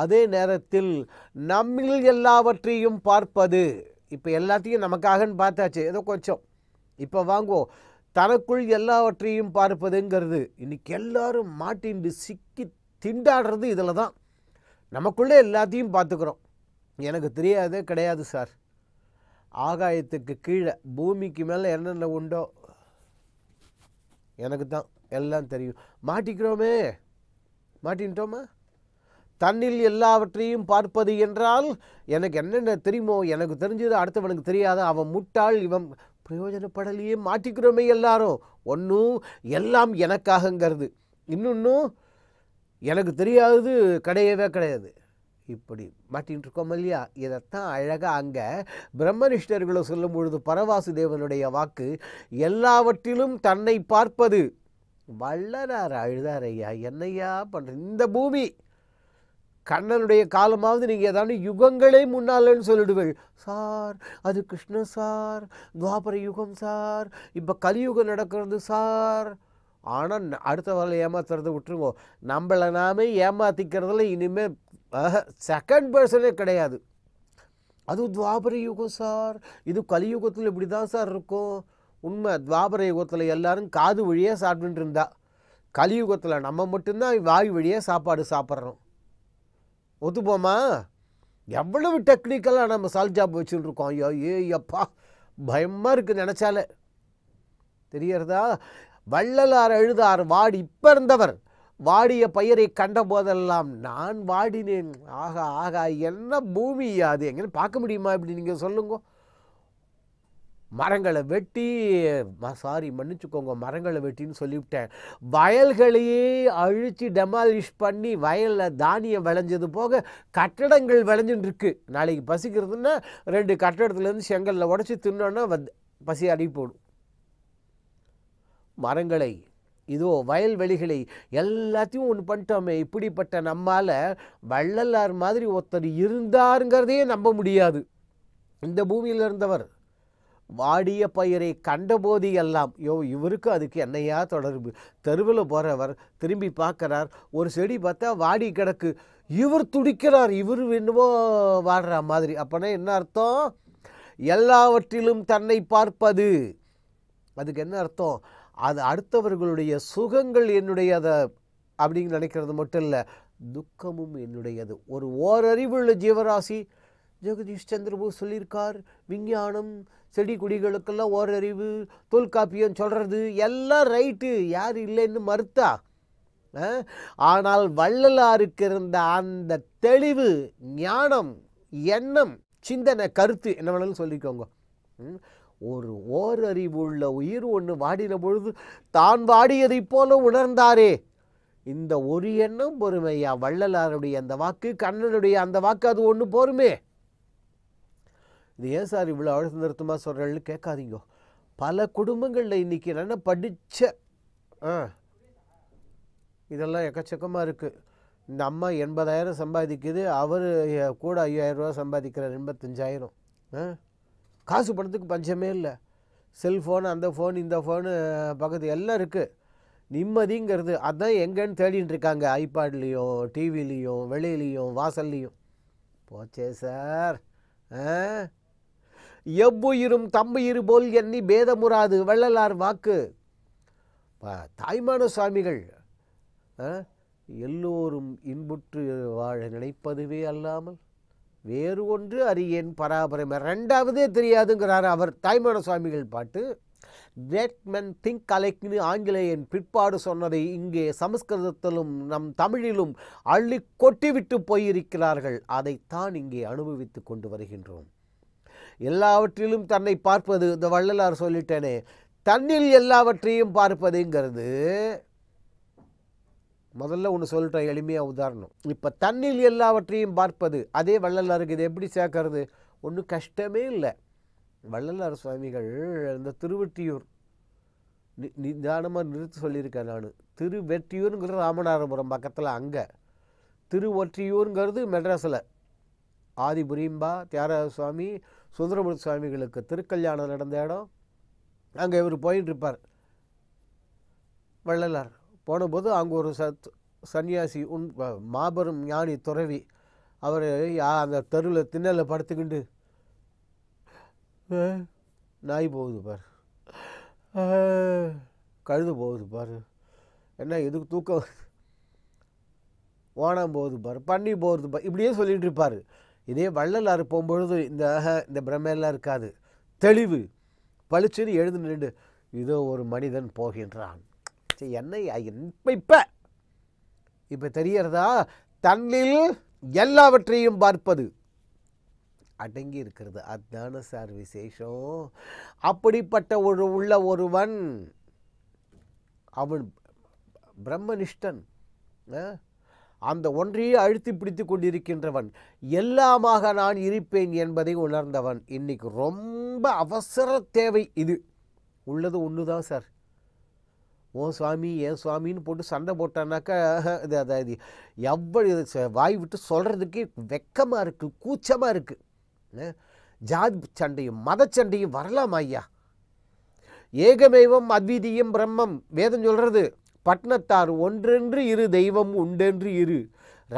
அதே நேரத்தில் நம்மில் எல்லாவற்றையும் பார்ப்பது இப்போ எல்லாத்தையும் நமக்காகன்னு பார்த்தாச்சு ஏதோ கொஞ்சம் இப்போ வாங்குவோம் தனக்குள் எல்லாவற்றையும் பார்ப்பதுங்கிறது இன்றைக்கி எல்லோரும் மாட்டின்று சிக்கி திண்டாடுறது இதில் தான் நமக்குள்ளே எல்லாத்தையும் பார்த்துக்கிறோம் எனக்கு தெரியாதே கிடையாது சார் ஆகாயத்துக்கு கீழே பூமிக்கு மேலே என்னென்ன உண்டோ எனக்கு தான் எல்லாம் தெரியும் மாட்டிக்கிறோமே மாட்டின்ட்டோமா தன்னில் எல்லாவற்றையும் பார்ப்பது என்றால் எனக்கு என்னென்ன தெரியுமோ எனக்கு தெரிஞ்சது அடுத்தவனுக்கு தெரியாத அவன் முட்டாள் இவன் பிரயோஜனப்படலையே மாட்டிக்கிறோமே எல்லாரும் ஒன்றும் எல்லாம் எனக்காகங்கிறது இன்னொன்றும் எனக்கு தெரியாதது கிடையவே கிடையாது இப்படி மாட்டின் இருக்கோம் இல்லையா இதைத்தான் அழகாக அங்கே பிரம்மனிஷ்டர்களை சொல்லும் பொழுது பரவாசு தேவனுடைய வாக்கு எல்லாவற்றிலும் தன்னை பார்ப்பது வள்ளலார் அழுதார் ஐயா என்னையா பண்ணுற இந்த பூமி கண்ணனுடைய காலமாவது நீங்கள் ஏதாவது யுகங்களே முன்னாலன்னு சொல்லிடுவேள் சார் அது கிருஷ்ணன் சார் துவாபர யுகம் சார் இப்போ கலியுகம் நடக்கிறது சார் ஆனால் அடுத்த வரல ஏமாத்துறதை விட்டுருவோம் நம்மளை நாமே ஏமாத்திக்கிறதுல இனிமேல் செகண்ட் பர்சனே கிடையாது அதுவும் துவாபர யுகம் சார் இது கலியுகத்தில் இப்படி தான் சார் இருக்கும் உண்மை துவாபர யுகத்தில் எல்லோரும் காது வழியாக சாப்பிட்டுருந்தா கலியுகத்தில் நம்ம மட்டும்தான் வாய் வழியாக சாப்பாடு சாப்பிட்றோம் ஒத்துப்போமா எவ்வளவு டெக்னிக்கலாக நம்ம சால் ஜாப் வச்சுட்டுருக்கோம் ஐயோ ஏ எப்பா பயமாக இருக்குது நினச்சாலே தெரியறதா வள்ளலார் எழுதார் வாடி இப்போ இருந்தவர் வாடிய பயிரை கண்ட போதெல்லாம் நான் வாடினேன் ஆகா ஆகா என்ன பூமி அது எங்கன்னு பார்க்க முடியுமா இப்படி நீங்கள் சொல்லுங்க மரங்களை வெட்டி சாரி மன்னிச்சுக்கோங்க மரங்களை வெட்டின்னு சொல்லிவிட்டேன் வயல்களையே அழித்து டெமாலிஷ் பண்ணி வயலில் தானியம் விளைஞ்சது போக கட்டடங்கள் விளைஞ்சுட்டுருக்கு நாளைக்கு பசிக்கிறதுன்னா ரெண்டு கட்டடத்துலேருந்து செங்கலில் உடச்சி தின்னோன்னா வந் பசி அடிப்பு போடும் மரங்களை இதோ வயல்வெளிகளை எல்லாத்தையும் ஒன்று பண்ணிட்டோமே இப்படிப்பட்ட நம்மால் வள்ளலார் மாதிரி ஒருத்தர் இருந்தாருங்கிறதையே நம்ப முடியாது இந்த பூமியில் இருந்தவர் வாடிய பயிரை கண்டபோது எல்லாம் யோ இவருக்கு அதுக்கு என்னையா தொடர்பு தெருவில் போகிறவர் திரும்பி பார்க்குறார் ஒரு செடி பார்த்தா வாடி கிடக்கு இவர் துடிக்கிறார் இவர் என்னவோ வாடுற மாதிரி அப்போனா என்ன அர்த்தம் எல்லாவற்றிலும் தன்னை பார்ப்பது அதுக்கு என்ன அர்த்தம் அது அடுத்தவர்களுடைய சுகங்கள் அதை அப்படின்னு நினைக்கிறது மட்டும் இல்லை துக்கமும் என்னுடையது ஒரு ஓரறிவுள்ள ஜீவராசி ஜெகதீஷ் சந்திர போஸ் சொல்லியிருக்கார் விஞ்ஞானம் செடி கொடிகளுக்கெல்லாம் ஓரறிவு தொல்காப்பியம் சொல்கிறது எல்லாம் ரைட்டு யார் இல்லைன்னு மறுத்தா ஆனால் வள்ளலாருக்கு இருந்த அந்த தெளிவு ஞானம் எண்ணம் சிந்தனை கருத்து என்ன வேணாலும் சொல்லிக்கோங்க ஒரு ஓரறிவு உள்ள உயிர் ஒன்று வாடின பொழுது தான் வாடியதைப் போல உணர்ந்தாரே இந்த ஒரு எண்ணம் பொறுமையா வள்ளலாருடைய அந்த வாக்கு கண்ணனுடைய அந்த வாக்கு அது ஒன்று போருமே இது ஏன் சார் இவ்வளோ அழுத்த நிறுத்தமாக சொல்கிறேன்னு கேட்காதீங்க பல குடும்பங்களில் இன்றைக்கி என்னென்ன படித்த ஆ இதெல்லாம் எக்கச்சக்கமாக இருக்குது இந்த அம்மா எண்பதாயிரம் சம்பாதிக்குது அவர் கூட ஐயாயிரரூவா சம்பாதிக்கிறார் எண்பத்தஞ்சாயிரம் ஆ காசு பணத்துக்கு பஞ்சமே இல்லை செல்ஃபோன் அந்த ஃபோன் இந்த ஃபோனு பக்கத்து எல்லாம் இருக்குது நிம்மதிங்கிறது அதுதான் எங்கேன்னு தேடின்ட்டுருக்காங்க இருக்காங்க ஐபேட்லேயும் டிவிலையும் வெளியிலையும் வாசல்லையும் போச்சே சார் ஆ எவ்வுயிரும் தம்புயிரு போல் எண்ணி பேதமுறாது வள்ளலார் வாக்கு தாய்மான சுவாமிகள் எல்லோரும் இன்புற்று வாழ நினைப்பதுவே அல்லாமல் வேறு ஒன்று அறியேன் பராபரம ரெண்டாவதே தெரியாதுங்கிறார் அவர் தாய்மான சுவாமிகள் பாட்டு கிரேட் மென் திங்க் அலைக்னு ஆங்கிலேயன் பிற்பாடு சொன்னதை இங்கே சமஸ்கிருதத்திலும் நம் தமிழிலும் அள்ளி கொட்டிவிட்டு போயிருக்கிறார்கள் அதைத்தான் இங்கே அனுபவித்து கொண்டு வருகின்றோம் எல்லாவற்றிலும் தன்னை பார்ப்பது இந்த வள்ளலார் சொல்லிட்டேனே தன்னில் எல்லாவற்றையும் பார்ப்பதுங்கிறது முதல்ல ஒன்று சொல்லிட்டேன் எளிமையாக உதாரணம் இப்போ தண்ணில் எல்லாவற்றையும் பார்ப்பது அதே வள்ளலாருக்கு இது எப்படி சேர்க்கறது ஒன்றும் கஷ்டமே இல்லை வள்ளலார் சுவாமிகள் இந்த திருவெட்டியூர் நி நிதானமாக நிறுத்தி சொல்லியிருக்கேன் நான் திருவெற்றியூருங்கிறது ராமநாதபுரம் பக்கத்தில் அங்கே திருவொற்றியூருங்கிறது மெட்ராஸில் ஆதிபுரியம்பா தியாகராஜ சுவாமி சுந்தரமுடி சுவாமிகளுக்கு திருக்கல்யாணம் நடந்த இடம் அங்கே இவர் போயின்னு இருப்பார் வள்ளலார் போனபோது அங்கே ஒரு சத் சன்னியாசி உன் மாபெரும் ஞானி துறவி அவர் அந்த தெருவில் திண்ணலை படுத்துக்கிண்டு நாய் போகுது பார் கழுது போகுது பார் என்ன எதுக்கு தூக்கம் ஓனம் போகுது பார் பண்ணி போகுது பார் இப்படியே சொல்லிகிட்டு இருப்பார் இதே வள்ளலாறு போகும்பொழுது இந்த அக இந்த பிரம்மையெல்லாம் இருக்காது தெளிவு பளிச்சுன்னு எழுந்து நின்று இதோ ஒரு மனிதன் போகின்றான் சரி என்ன இப்போ இப்போ இப்போ தெரியறதா தன்னில் எல்லாவற்றையும் பார்ப்பது அடங்கி இருக்கிறது அதுதான சார் விசேஷம் அப்படிப்பட்ட ஒரு உள்ள ஒருவன் அவன் பிரம்மனிஷ்டன் அந்த ஒன்றையே அழுத்தி பிடித்து கொண்டிருக்கின்றவன் எல்லாமாக நான் இருப்பேன் என்பதை உணர்ந்தவன் இன்னைக்கு ரொம்ப அவசர தேவை இது உள்ளது ஒன்று தான் சார் ஓ சுவாமி ஏன் சுவாமின்னு போட்டு சண்டை போட்டானாக்கா இது அதாவது எவ்வளவு வாய் விட்டு சொல்கிறதுக்கே வெக்கமாக இருக்குது கூச்சமாக இருக்குது ஜாதி சண்டையும் மத சண்டையும் வரலாமா ஐயா ஏகமேவம் அத்வீதியம் பிரம்மம் வேதம் சொல்கிறது பட்னத்தார் ஒன்றென்று இரு தெய்வம் உண்டென்று இரு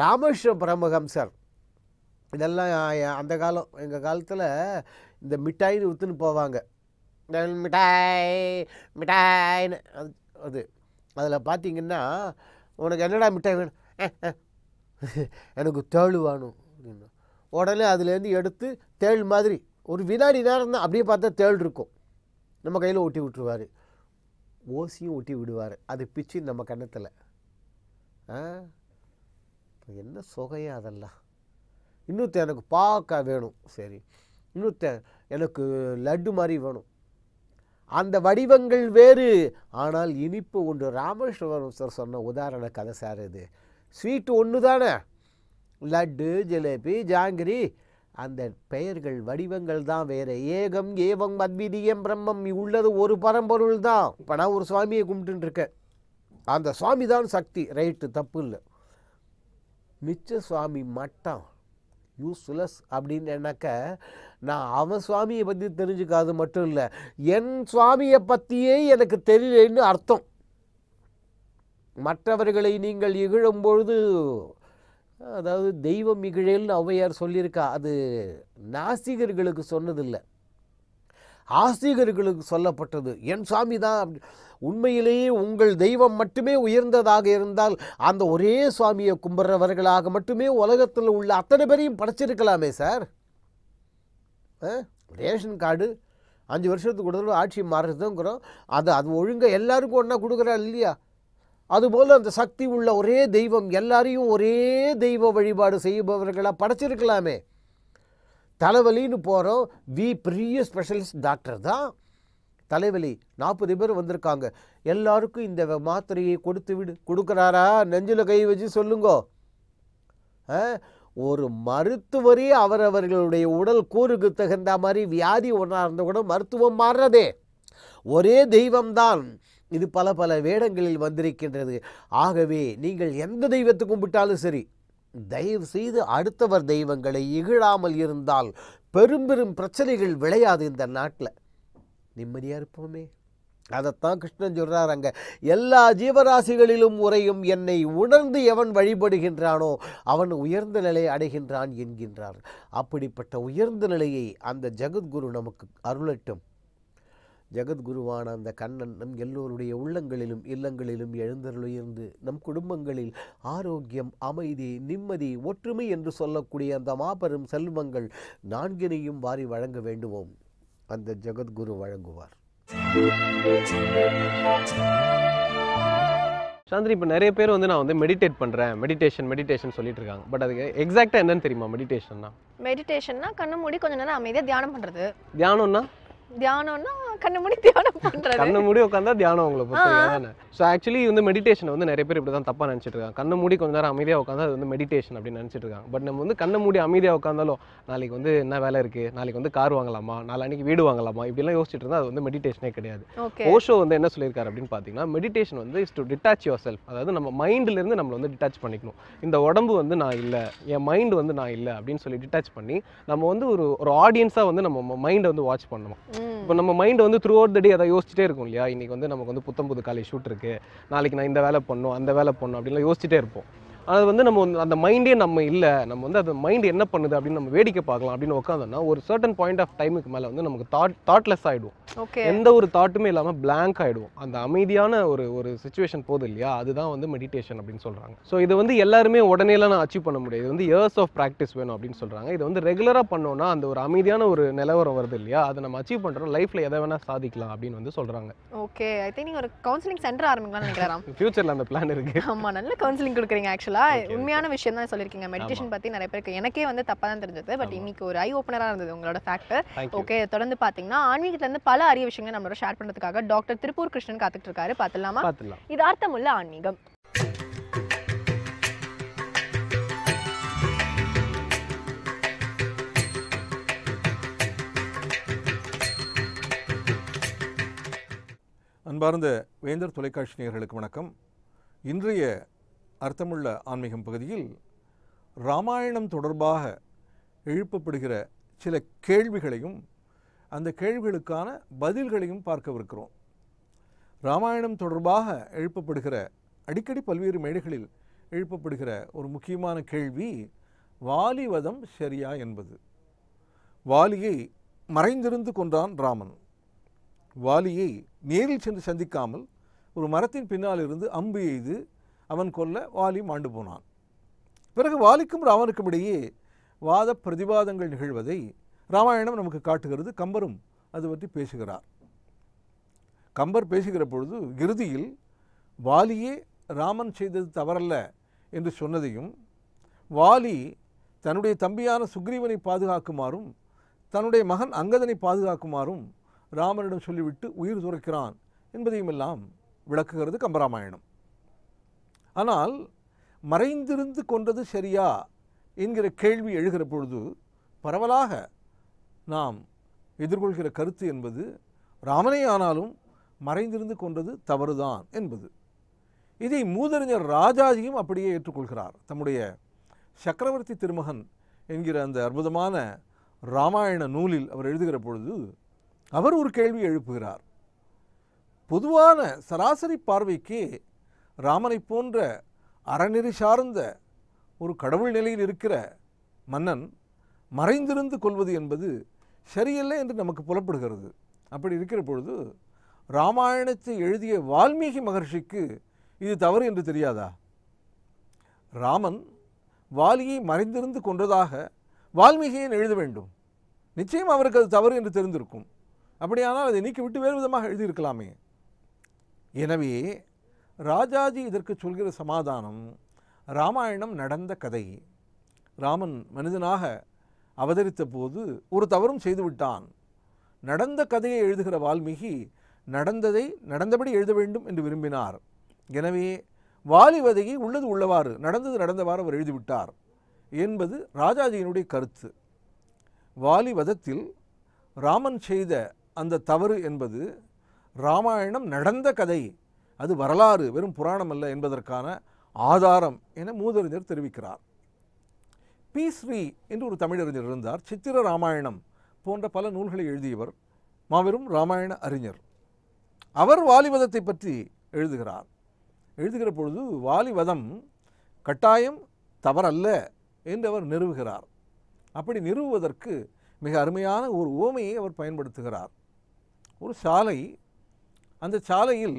ராமேஸ்வர பரமஹம்சர் இதெல்லாம் அந்த காலம் எங்கள் காலத்தில் இந்த மிட்டாயின்னு விற்றுன்னு போவாங்க மிட்டாய் மிட்டாயின்னு அது அது அதில் பார்த்தீங்கன்னா உனக்கு என்னடா மிட்டாய் வேணும் எனக்கு தேள் வேணும் அப்படின்னா உடனே அதுலேருந்து எடுத்து தேள் மாதிரி ஒரு வினாடி நேரம் தான் அப்படியே பார்த்தா தேள் இருக்கும் நம்ம கையில் ஓட்டி விட்டுருவார் ஓசியும் ஊட்டி விடுவார் அது பிச்சு நம்ம கன்னத்தில் என்ன சொகையா அதெல்லாம் இன்னொருத்த எனக்கு பாக்கா வேணும் சரி இன்னொருத்த எனக்கு லட்டு மாதிரி வேணும் அந்த வடிவங்கள் வேறு ஆனால் இனிப்பு ஒன்று ராமேஸ்வரம் சார் சொன்ன உதாரண கதை சார் இது ஸ்வீட்டு ஒன்று தானே லட்டு ஜிலேபி ஜாங்கிரி அந்த பெயர்கள் வடிவங்கள் தான் வேறு ஏகம் ஏவம் அத்விதீயம் பிரம்மம் உள்ளது ஒரு பரம்பொருள் தான் இப்போ நான் ஒரு சுவாமியை கும்பிட்டுன்னு இருக்கேன் அந்த சுவாமி தான் சக்தி ரைட்டு தப்பு இல்லை மிச்ச சுவாமி மட்டம் யூஸ்லெஸ் அப்படின்னாக்க நான் அவன் சுவாமியை பற்றி தெரிஞ்சுக்காது மட்டும் இல்லை என் சுவாமியை பற்றியே எனக்கு தெரியலன்னு அர்த்தம் மற்றவர்களை நீங்கள் இகழும் பொழுது அதாவது தெய்வம் இகழேல்னு ஔவையார் சொல்லியிருக்கா அது நாஸ்திகர்களுக்கு சொன்னதில்லை ஆஸ்திகர்களுக்கு சொல்லப்பட்டது என் சாமி தான் உண்மையிலேயே உங்கள் தெய்வம் மட்டுமே உயர்ந்ததாக இருந்தால் அந்த ஒரே சுவாமியை கும்பிட்றவர்களாக மட்டுமே உலகத்தில் உள்ள அத்தனை பேரையும் படைச்சிருக்கலாமே சார் ரேஷன் கார்டு அஞ்சு வருஷத்துக்கு கொடுத்தாலும் ஆட்சி மாறுறதுங்கிறோம் அது அது ஒழுங்காக எல்லாருக்கும் ஒன்றா கொடுக்குறாள் இல்லையா அதுபோல் அந்த சக்தி உள்ள ஒரே தெய்வம் எல்லாரையும் ஒரே தெய்வ வழிபாடு செய்பவர்களாக படைச்சிருக்கலாமே தலைவலின்னு போகிறோம் வி பெரிய ஸ்பெஷலிஸ்ட் டாக்டர் தான் தலைவலி நாற்பது பேர் வந்திருக்காங்க எல்லாருக்கும் இந்த மாத்திரையை கொடுத்து விடு கொடுக்குறாரா நெஞ்சில் கை வச்சு சொல்லுங்கோ ஒரு மருத்துவரே அவரவர்களுடைய உடல் கூறுக்கு தகுந்த மாதிரி வியாதி ஒன்றா இருந்தால் கூட மருத்துவம் மாறுறதே ஒரே தெய்வம்தான் இது பல பல வேடங்களில் வந்திருக்கின்றது ஆகவே நீங்கள் எந்த தெய்வத்தை கும்பிட்டாலும் சரி தயவு செய்து அடுத்தவர் தெய்வங்களை இகழாமல் இருந்தால் பெரும் பெரும் பிரச்சனைகள் விளையாது இந்த நாட்டில் நிம்மதியாக இருப்போமே அதைத்தான் கிருஷ்ணன் சொல்கிறார் அங்கே எல்லா ஜீவராசிகளிலும் உரையும் என்னை உணர்ந்து எவன் வழிபடுகின்றானோ அவன் உயர்ந்த நிலை அடைகின்றான் என்கின்றார் அப்படிப்பட்ட உயர்ந்த நிலையை அந்த ஜெகத்குரு நமக்கு அருளட்டும் ஜெகத்குருவான அந்த கண்ணன் நம் எல்லோருடைய உள்ளங்களிலும் இல்லங்களிலும் எழுந்தருளியிருந்து நம் குடும்பங்களில் ஆரோக்கியம் அமைதி நிம்மதி ஒற்றுமை என்று சொல்லக்கூடிய அந்த மாபெரும் செல்வங்கள் நான்கினையும் வாரி வழங்க வேண்டுவோம் அந்த ஜெகத்குரு வழங்குவார் சாந்திரி இப்போ நிறைய பேர் வந்து நான் வந்து மெடிடேட் பண்ணுறேன் மெடிடேஷன் மெடிடேஷன் சொல்லிட்டு இருக்காங்க பட் அதுக்கு எக்ஸாக்டாக என்னன்னு தெரியுமா மெடிடேஷன்னா மெடிடேஷன்னா கண்ணு மூடி கொஞ்ச நேரம் அமைதியாக தியானம் பண்ணுறது தியானம்னா தியானம்னா கண்ணு மூடி தியானம் பண்றது கண்ணு மூடி உட்காந்தா தியானம் உங்களை பொறுத்தவரை சோ ஆக்சுவலி வந்து மெடிடேஷன் வந்து நிறைய பேர் இப்படி தான் தப்பா நினச்சிட்டு இருக்காங்க கண்ணு மூடி கொஞ்ச நேரம் அமைதியாக உட்காந்தா அது வந்து மெடிடேஷன் அப்படின்னு நினைச்சிட்டு இருக்காங்க பட் நம்ம வந்து கண்ணை மூடி அமைதியாக உட்காந்தாலும் நாளைக்கு வந்து என்ன வேலை இருக்கு நாளைக்கு வந்து கார் வாங்கலாமா நாளைக்கு வீடு வாங்கலாமா இப்படிலாம் யோசிச்சுட்டு இருந்தால் அது வந்து மெடிடேஷனே கிடையாது ஓஷோ வந்து என்ன சொல்லியிருக்காரு அப்படின்னு பார்த்தீங்கன்னா மெடிடேஷன் வந்து is to detach yourself அதாவது நம்ம மைண்ட்ல இருந்து நம்மளை வந்து டிட்டாச் பண்ணிக்கணும் இந்த உடம்பு வந்து நான் இல்லை என் மைண்ட் வந்து நான் இல்லை அப்படின்னு சொல்லி டிட்டாச் பண்ணி நம்ம வந்து ஒரு ஒரு ஆடியன்ஸாக வந்து நம்ம மைண்டை வந்து வாட்ச் பண்ணணும் இப்போ நம்ம மைண்ட் வந்து வந்து த்ரூ அவுட் த டே அதை யோசிச்சிட்டே இருக்கும் இல்லையா இன்றைக்கி வந்து நமக்கு வந்து புத்தம் புது காலேஜ் ஷூட் இருக்குது நாளைக்கு நான் இந்த வேலை பண்ணும் அந்த வேலை பண்ணும் அப்படின்லாம் யோசிச்சிட்டே இருப்போம் அது வந்து நம்ம அந்த மைண்டே நம்ம இல்லை நம்ம வந்து அந்த மைண்ட் என்ன பண்ணுது அப்படின்னு நம்ம வேடிக்கை பார்க்கலாம் அப்படின்னு உட்காந்தோம்னா ஒரு சர்டன் பாயிண்ட் ஆஃப் டைமுக்கு மேலே வந்து நமக்கு தாட் தாட்லெஸ் ஆகிடுவோம் எந்த ஒரு தாட்டுமே இல்லாமல் பிளாங்க் ஆகிடுவோம் அந்த அமைதியான ஒரு ஒரு சுச்சுவேஷன் போதும் இல்லையா அதுதான் வந்து மெடிடேஷன் அப்படின்னு சொல்கிறாங்க ஸோ இது வந்து எல்லாருமே உடனேலாம் நான் அச்சீவ் பண்ண முடியாது இது வந்து இயர்ஸ் ஆஃப் ப்ராக்டிஸ் வேணும் அப்படின்னு சொல்கிறாங்க இதை வந்து ரெகுலராக பண்ணோன்னா அந்த ஒரு அமைதியான ஒரு நிலவரம் வருது இல்லையா அதை நம்ம அச்சீவ் பண்ணுறோம் லைஃப்பில் எதை வேணால் சாதிக்கலாம் அப்படின்னு வந்து சொல்கிறாங்க ஓகே ஐ திங்க் ஒரு கவுன்சிலிங் சென்டர் ஆரம்பிக்கலாம் நினைக்கிறேன் ஃபியூச்சரில் அந்த பிளான் இருக்குது ஆமாம் நல்ல கவுன்சிலிங் கொடுக்குறீங்க ஆக்சுவலாக ஆக்சுவலாக உண்மையான விஷயம் தான் சொல்லியிருக்கீங்க மெடிடேஷன் பற்றி நிறைய பேருக்கு எனக்கே வந்து தப்பாக தான் தெரிஞ்சது பட் இன்னைக்கு ஒரு ஐ ஓப்பனராக இருந்தது உங்களோட ஃபேக்டர் ஓகே தொடர்ந்து பார்த்தீங்கன்னா இருந்து பல அரிய விஷயங்களை நம்மளோட ஷேர் பண்ணுறதுக்காக டாக்டர் திருப்பூர் கிருஷ்ணன் காத்துட்டு இருக்காரு பார்த்துலாமா இது அர்த்தமுள்ள ஆன்மீகம் அன்பார்ந்த வேந்தர் தொலைக்காட்சி நேயர்களுக்கு வணக்கம் இன்றைய அர்த்தமுள்ள ஆன்மீகம் பகுதியில் ராமாயணம் தொடர்பாக எழுப்பப்படுகிற சில கேள்விகளையும் அந்த கேள்விகளுக்கான பதில்களையும் பார்க்கவிருக்கிறோம் ராமாயணம் தொடர்பாக எழுப்பப்படுகிற அடிக்கடி பல்வேறு மேடைகளில் எழுப்பப்படுகிற ஒரு முக்கியமான கேள்வி வாலிவதம் சரியா என்பது வாலியை மறைந்திருந்து கொன்றான் ராமன் வாலியை நேரில் சென்று சந்திக்காமல் ஒரு மரத்தின் பின்னால் இருந்து அம்பு எய்து அவன் கொல்ல வாலி மாண்டு போனான் பிறகு வாலிக்கும் ராமனுக்கும் இடையே வாத பிரதிவாதங்கள் நிகழ்வதை ராமாயணம் நமக்கு காட்டுகிறது கம்பரும் அது பற்றி பேசுகிறார் கம்பர் பேசுகிற பொழுது இறுதியில் வாலியே ராமன் செய்தது தவறல்ல என்று சொன்னதையும் வாலி தன்னுடைய தம்பியான சுக்ரீவனை பாதுகாக்குமாறும் தன்னுடைய மகன் அங்கதனை பாதுகாக்குமாறும் ராமனிடம் சொல்லிவிட்டு உயிர் துறக்கிறான் என்பதையும் எல்லாம் விளக்குகிறது கம்பராமாயணம் ஆனால் மறைந்திருந்து கொண்டது சரியா என்கிற கேள்வி எழுகிற பொழுது பரவலாக நாம் எதிர்கொள்கிற கருத்து என்பது ராமனே ஆனாலும் மறைந்திருந்து கொண்டது தவறுதான் என்பது இதை மூதறிஞர் ராஜாஜியும் அப்படியே ஏற்றுக்கொள்கிறார் தம்முடைய சக்கரவர்த்தி திருமகன் என்கிற அந்த அற்புதமான ராமாயண நூலில் அவர் எழுதுகிற பொழுது அவர் ஒரு கேள்வி எழுப்புகிறார் பொதுவான சராசரி பார்வைக்கு ராமனை போன்ற அறநெறி சார்ந்த ஒரு கடவுள் நிலையில் இருக்கிற மன்னன் மறைந்திருந்து கொள்வது என்பது சரியல்ல என்று நமக்கு புலப்படுகிறது அப்படி இருக்கிற பொழுது ராமாயணத்தை எழுதிய வால்மீகி மகர்ஷிக்கு இது தவறு என்று தெரியாதா ராமன் வாலியை மறைந்திருந்து கொன்றதாக வால்மீகியன் எழுத வேண்டும் நிச்சயம் அவருக்கு அது தவறு என்று தெரிந்திருக்கும் அப்படியானால் அதை நீக்கிவிட்டு வேறு விதமாக எழுதியிருக்கலாமே எனவே ராஜாஜி இதற்கு சொல்கிற சமாதானம் ராமாயணம் நடந்த கதை ராமன் மனிதனாக அவதரித்த போது ஒரு தவறும் செய்துவிட்டான் நடந்த கதையை எழுதுகிற வால்மீகி நடந்ததை நடந்தபடி எழுத வேண்டும் என்று விரும்பினார் எனவே வாலிவதையை உள்ளது உள்ளவாறு நடந்தது நடந்தவாறு அவர் எழுதிவிட்டார் என்பது ராஜாஜியினுடைய கருத்து வாலிவதத்தில் ராமன் செய்த அந்த தவறு என்பது ராமாயணம் நடந்த கதை அது வரலாறு வெறும் புராணம் அல்ல என்பதற்கான ஆதாரம் என மூதறிஞர் தெரிவிக்கிறார் பி ஸ்ரீ என்று ஒரு தமிழறிஞர் இருந்தார் சித்திர ராமாயணம் போன்ற பல நூல்களை எழுதியவர் மாபெரும் ராமாயண அறிஞர் அவர் வாலிவதத்தை பற்றி எழுதுகிறார் எழுதுகிற பொழுது வாலிவதம் கட்டாயம் தவறல்ல என்று அவர் நிறுவுகிறார் அப்படி நிறுவுவதற்கு மிக அருமையான ஒரு ஓமையை அவர் பயன்படுத்துகிறார் ஒரு சாலை அந்த சாலையில்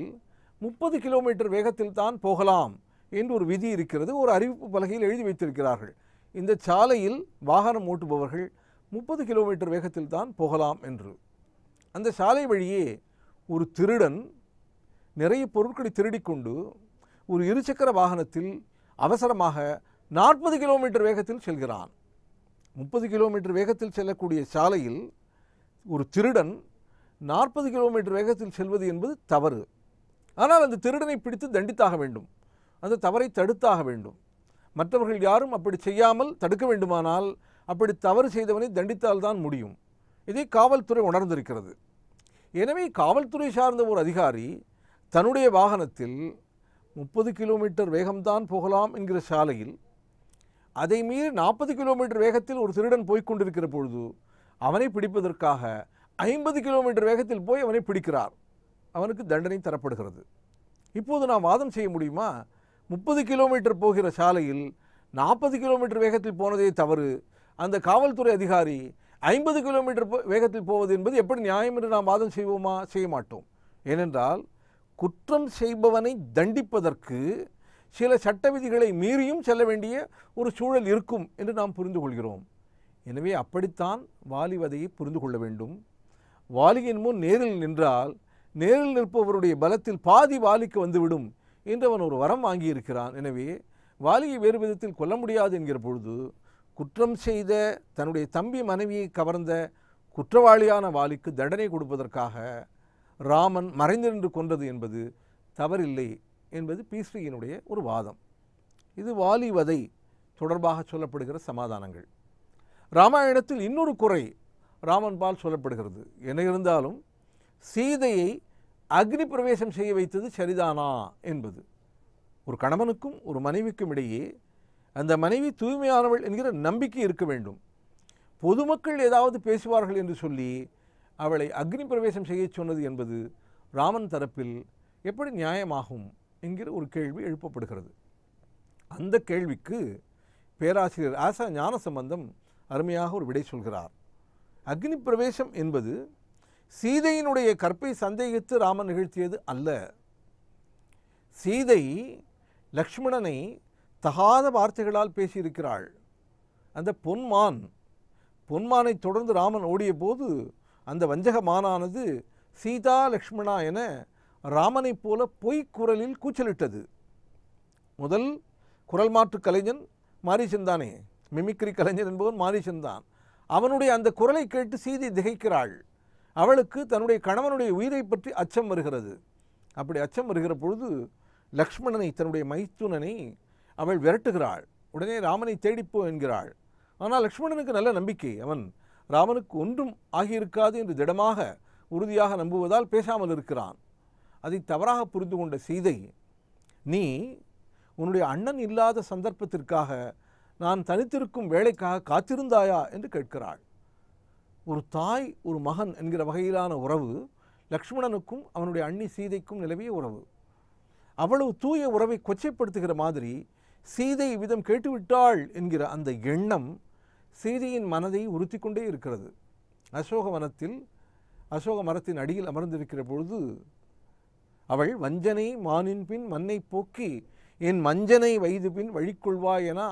முப்பது கிலோமீட்டர் வேகத்தில் தான் போகலாம் என்று ஒரு விதி இருக்கிறது ஒரு அறிவிப்பு பலகையில் எழுதி வைத்திருக்கிறார்கள் இந்த சாலையில் வாகனம் ஓட்டுபவர்கள் முப்பது கிலோமீட்டர் வேகத்தில் தான் போகலாம் என்று அந்த சாலை வழியே ஒரு திருடன் நிறைய பொருட்களை திருடிக்கொண்டு ஒரு இருசக்கர வாகனத்தில் அவசரமாக நாற்பது கிலோமீட்டர் வேகத்தில் செல்கிறான் முப்பது கிலோமீட்டர் வேகத்தில் செல்லக்கூடிய சாலையில் ஒரு திருடன் நாற்பது கிலோமீட்டர் வேகத்தில் செல்வது என்பது தவறு ஆனால் அந்த திருடனை பிடித்து தண்டித்தாக வேண்டும் அந்த தவறை தடுத்தாக வேண்டும் மற்றவர்கள் யாரும் அப்படி செய்யாமல் தடுக்க வேண்டுமானால் அப்படி தவறு செய்தவனை தண்டித்தால்தான் முடியும் இதை காவல்துறை உணர்ந்திருக்கிறது எனவே காவல்துறை சார்ந்த ஒரு அதிகாரி தன்னுடைய வாகனத்தில் முப்பது கிலோமீட்டர் வேகம்தான் போகலாம் என்கிற சாலையில் அதை மீறி நாற்பது கிலோமீட்டர் வேகத்தில் ஒரு திருடன் போய்க்கொண்டிருக்கிற பொழுது அவனை பிடிப்பதற்காக ஐம்பது கிலோமீட்டர் வேகத்தில் போய் அவனை பிடிக்கிறார் அவனுக்கு தண்டனை தரப்படுகிறது இப்போது நான் வாதம் செய்ய முடியுமா முப்பது கிலோமீட்டர் போகிற சாலையில் நாற்பது கிலோமீட்டர் வேகத்தில் போனதே தவறு அந்த காவல்துறை அதிகாரி ஐம்பது கிலோமீட்டர் வேகத்தில் போவது என்பது எப்படி நியாயம் என்று நாம் வாதம் செய்வோமா செய்ய மாட்டோம் ஏனென்றால் குற்றம் செய்பவனை தண்டிப்பதற்கு சில சட்ட விதிகளை மீறியும் செல்ல வேண்டிய ஒரு சூழல் இருக்கும் என்று நாம் புரிந்து கொள்கிறோம் எனவே அப்படித்தான் வாலிவதையை புரிந்து கொள்ள வேண்டும் வாலியின் முன் நேரில் நின்றால் நேரில் நிற்பவருடைய பலத்தில் பாதி வாலிக்கு வந்துவிடும் என்று அவன் ஒரு வரம் வாங்கியிருக்கிறான் எனவே வாலியை வேறு விதத்தில் கொல்ல முடியாது என்கிற பொழுது குற்றம் செய்த தன்னுடைய தம்பி மனைவியை கவர்ந்த குற்றவாளியான வாலிக்கு தண்டனை கொடுப்பதற்காக ராமன் மறைந்து நின்று கொன்றது என்பது தவறில்லை என்பது பீஸ்ரீயினுடைய ஒரு வாதம் இது வாலி வதை தொடர்பாக சொல்லப்படுகிற சமாதானங்கள் ராமாயணத்தில் இன்னொரு குறை ராமன்பால் சொல்லப்படுகிறது என இருந்தாலும் சீதையை அக்னி பிரவேசம் செய்ய வைத்தது சரிதானா என்பது ஒரு கணவனுக்கும் ஒரு மனைவிக்கும் இடையே அந்த மனைவி தூய்மையானவள் என்கிற நம்பிக்கை இருக்க வேண்டும் பொதுமக்கள் ஏதாவது பேசுவார்கள் என்று சொல்லி அவளை அக்னி பிரவேசம் செய்ய சொன்னது என்பது ராமன் தரப்பில் எப்படி நியாயமாகும் என்கிற ஒரு கேள்வி எழுப்பப்படுகிறது அந்த கேள்விக்கு பேராசிரியர் ஆசா ஞானசம்பந்தம் அருமையாக ஒரு விடை சொல்கிறார் அக்னி பிரவேசம் என்பது சீதையினுடைய கற்பை சந்தேகித்து ராமன் நிகழ்த்தியது அல்ல சீதை லக்ஷ்மணனை தகாத வார்த்தைகளால் பேசியிருக்கிறாள் அந்த பொன்மான் பொன்மானை தொடர்ந்து ராமன் ஓடிய போது அந்த வஞ்சக மானானது சீதா லக்ஷ்மணா என ராமனைப் போல பொய்க்குரலில் கூச்சலிட்டது முதல் குரல் மாற்று கலைஞன் மாரிசந்தானே மிமிக்ரி கலைஞன் என்பவன் மாரிசந்தான் அவனுடைய அந்த குரலை கேட்டு சீதை திகைக்கிறாள் அவளுக்கு தன்னுடைய கணவனுடைய உயிரை பற்றி அச்சம் வருகிறது அப்படி அச்சம் வருகிற பொழுது லக்ஷ்மணனை தன்னுடைய மைத்துனனை அவள் விரட்டுகிறாள் உடனே ராமனை தேடிப்போ என்கிறாள் ஆனால் லக்ஷ்மணனுக்கு நல்ல நம்பிக்கை அவன் ராமனுக்கு ஒன்றும் ஆகியிருக்காது என்று திடமாக உறுதியாக நம்புவதால் பேசாமல் இருக்கிறான் அதை தவறாக புரிந்து கொண்ட சீதை நீ உன்னுடைய அண்ணன் இல்லாத சந்தர்ப்பத்திற்காக நான் தனித்திருக்கும் வேலைக்காக காத்திருந்தாயா என்று கேட்கிறாள் ஒரு தாய் ஒரு மகன் என்கிற வகையிலான உறவு லக்ஷ்மணனுக்கும் அவனுடைய அண்ணி சீதைக்கும் நிலவிய உறவு அவ்வளவு தூய உறவை கொச்சைப்படுத்துகிற மாதிரி சீதை விதம் கேட்டுவிட்டாள் என்கிற அந்த எண்ணம் சீதையின் மனதை உறுத்தி கொண்டே இருக்கிறது அசோக வனத்தில் அசோக மரத்தின் அடியில் அமர்ந்திருக்கிற பொழுது அவள் வஞ்சனை மானின் பின் மண்ணை போக்கி என் மஞ்சனை வயது பின் வழிக்கொள்வாயெனா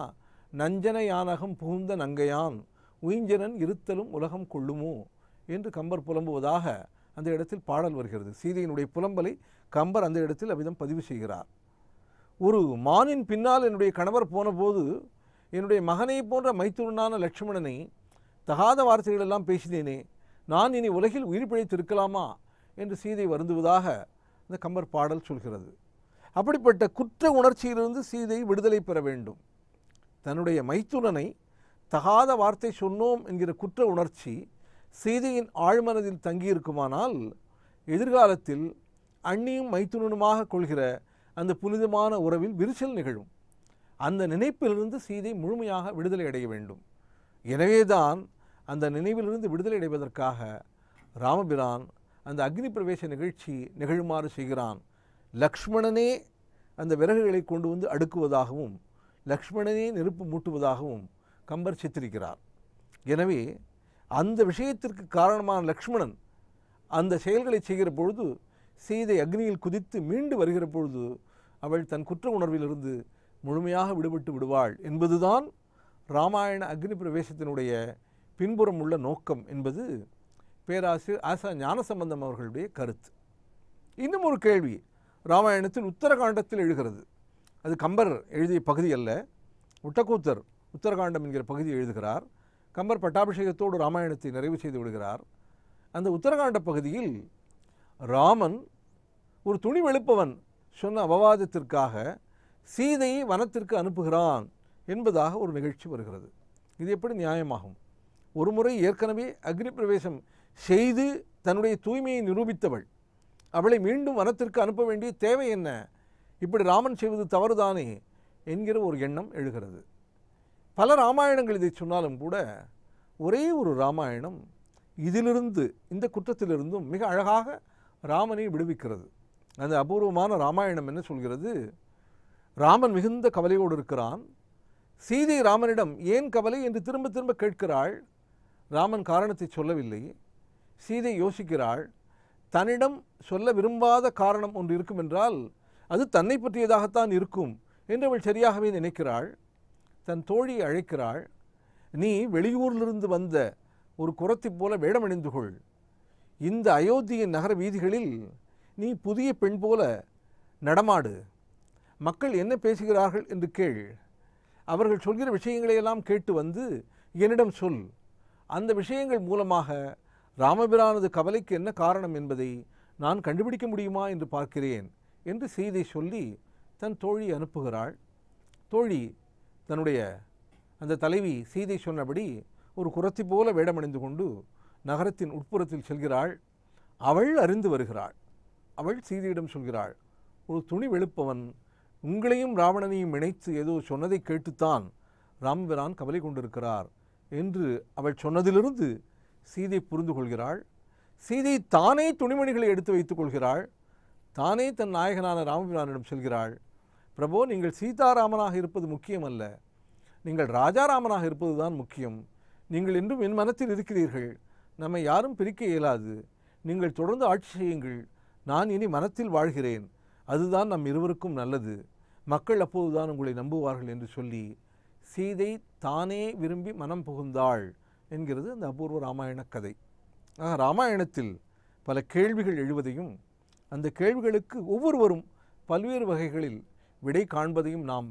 நஞ்சனையானகம் புகுந்த நங்கையான் உயிஞ்சனன் இருத்தலும் உலகம் கொள்ளுமோ என்று கம்பர் புலம்புவதாக அந்த இடத்தில் பாடல் வருகிறது சீதையினுடைய புலம்பலை கம்பர் அந்த இடத்தில் அவ்விதம் பதிவு செய்கிறார் ஒரு மானின் பின்னால் என்னுடைய கணவர் போனபோது என்னுடைய மகனை போன்ற மைத்துனான லட்சுமணனை தகாத வார்த்தைகளெல்லாம் பேசினேனே நான் இனி உலகில் உயிர் பிழைத்திருக்கலாமா என்று சீதை வருந்துவதாக இந்த கம்பர் பாடல் சொல்கிறது அப்படிப்பட்ட குற்ற உணர்ச்சியிலிருந்து சீதை விடுதலை பெற வேண்டும் தன்னுடைய மைத்துனனை தகாத வார்த்தை சொன்னோம் என்கிற குற்ற உணர்ச்சி சீதையின் ஆழ்மனதில் தங்கியிருக்குமானால் எதிர்காலத்தில் அண்ணியும் மைத்துனனுமாக கொள்கிற அந்த புனிதமான உறவில் விரிசல் நிகழும் அந்த நினைப்பிலிருந்து சீதை முழுமையாக விடுதலை அடைய வேண்டும் எனவேதான் அந்த நினைவிலிருந்து விடுதலை அடைவதற்காக ராமபிரான் அந்த அக்னி பிரவேச நிகழ்ச்சி நிகழுமாறு செய்கிறான் லக்ஷ்மணனே அந்த விறகுகளை கொண்டு வந்து அடுக்குவதாகவும் லக்ஷ்மணனே நெருப்பு மூட்டுவதாகவும் கம்பர் சித்திரிக்கிறார் எனவே அந்த விஷயத்திற்கு காரணமான லக்ஷ்மணன் அந்த செயல்களை செய்கிற பொழுது சீதை அக்னியில் குதித்து மீண்டு வருகிற பொழுது அவள் தன் குற்ற உணர்விலிருந்து முழுமையாக விடுபட்டு விடுவாள் என்பதுதான் ராமாயண அக்னி பிரவேசத்தினுடைய பின்புறம் உள்ள நோக்கம் என்பது பேராசிரியர் ஆசா ஞானசம்பந்தம் அவர்களுடைய கருத்து இன்னும் ஒரு கேள்வி ராமாயணத்தில் உத்தரகாண்டத்தில் எழுகிறது அது கம்பர் எழுதிய பகுதி அல்ல உட்டக்கூத்தர் உத்தரகாண்டம் என்கிற பகுதியை எழுதுகிறார் கம்பர் பட்டாபிஷேகத்தோடு ராமாயணத்தை நிறைவு செய்து விடுகிறார் அந்த உத்தரகாண்ட பகுதியில் ராமன் ஒரு துணி வெளுப்பவன் சொன்ன அவவாதத்திற்காக சீதையை வனத்திற்கு அனுப்புகிறான் என்பதாக ஒரு நிகழ்ச்சி வருகிறது இது எப்படி நியாயமாகும் ஒரு முறை ஏற்கனவே அக்னி பிரவேசம் செய்து தன்னுடைய தூய்மையை நிரூபித்தவள் அவளை மீண்டும் வனத்திற்கு அனுப்ப வேண்டிய தேவை என்ன இப்படி ராமன் செய்வது தவறுதானே என்கிற ஒரு எண்ணம் எழுகிறது பல ராமாயணங்கள் இதை சொன்னாலும் கூட ஒரே ஒரு ராமாயணம் இதிலிருந்து இந்த குற்றத்திலிருந்தும் மிக அழகாக ராமனை விடுவிக்கிறது அந்த அபூர்வமான ராமாயணம் என்ன சொல்கிறது ராமன் மிகுந்த கவலையோடு இருக்கிறான் சீதை ராமனிடம் ஏன் கவலை என்று திரும்ப திரும்ப கேட்கிறாள் ராமன் காரணத்தை சொல்லவில்லை சீதை யோசிக்கிறாள் தன்னிடம் சொல்ல விரும்பாத காரணம் ஒன்று இருக்கும் என்றால் அது தன்னை பற்றியதாகத்தான் இருக்கும் என்று அவள் சரியாகவே நினைக்கிறாள் தன் தோழியை அழைக்கிறாள் நீ வெளியூரிலிருந்து வந்த ஒரு குரத்தி போல வேடமணிந்து கொள் இந்த அயோத்தியின் நகர வீதிகளில் நீ புதிய பெண் போல நடமாடு மக்கள் என்ன பேசுகிறார்கள் என்று கேள் அவர்கள் சொல்கிற விஷயங்களையெல்லாம் கேட்டு வந்து என்னிடம் சொல் அந்த விஷயங்கள் மூலமாக ராமபிரானது கவலைக்கு என்ன காரணம் என்பதை நான் கண்டுபிடிக்க முடியுமா என்று பார்க்கிறேன் என்று செய்தி சொல்லி தன் தோழி அனுப்புகிறாள் தோழி தன்னுடைய அந்த தலைவி சீதை சொன்னபடி ஒரு குரத்தி போல வேடமணிந்து கொண்டு நகரத்தின் உட்புறத்தில் செல்கிறாள் அவள் அறிந்து வருகிறாள் அவள் சீதையிடம் சொல்கிறாள் ஒரு துணி வெளுப்பவன் உங்களையும் ராவணனையும் இணைத்து ஏதோ சொன்னதை கேட்டுத்தான் ராம்விரான் கவலை கொண்டிருக்கிறார் என்று அவள் சொன்னதிலிருந்து சீதை புரிந்து கொள்கிறாள் சீதை தானே துணிமணிகளை எடுத்து வைத்துக் கொள்கிறாள் தானே தன் நாயகனான ராமபிரானிடம் செல்கிறாள் பிரபோ நீங்கள் சீதாராமனாக இருப்பது முக்கியம் அல்ல நீங்கள் ராஜாராமனாக இருப்பது தான் முக்கியம் நீங்கள் இன்றும் என் மனத்தில் இருக்கிறீர்கள் நம்மை யாரும் பிரிக்க இயலாது நீங்கள் தொடர்ந்து ஆட்சி செய்யுங்கள் நான் இனி மனத்தில் வாழ்கிறேன் அதுதான் நம் இருவருக்கும் நல்லது மக்கள் அப்போதுதான் உங்களை நம்புவார்கள் என்று சொல்லி சீதை தானே விரும்பி மனம் புகுந்தாள் என்கிறது அந்த அபூர்வ ராமாயண கதை ஆக ராமாயணத்தில் பல கேள்விகள் எழுவதையும் அந்த கேள்விகளுக்கு ஒவ்வொருவரும் பல்வேறு வகைகளில் விடை காண்பதையும் நாம்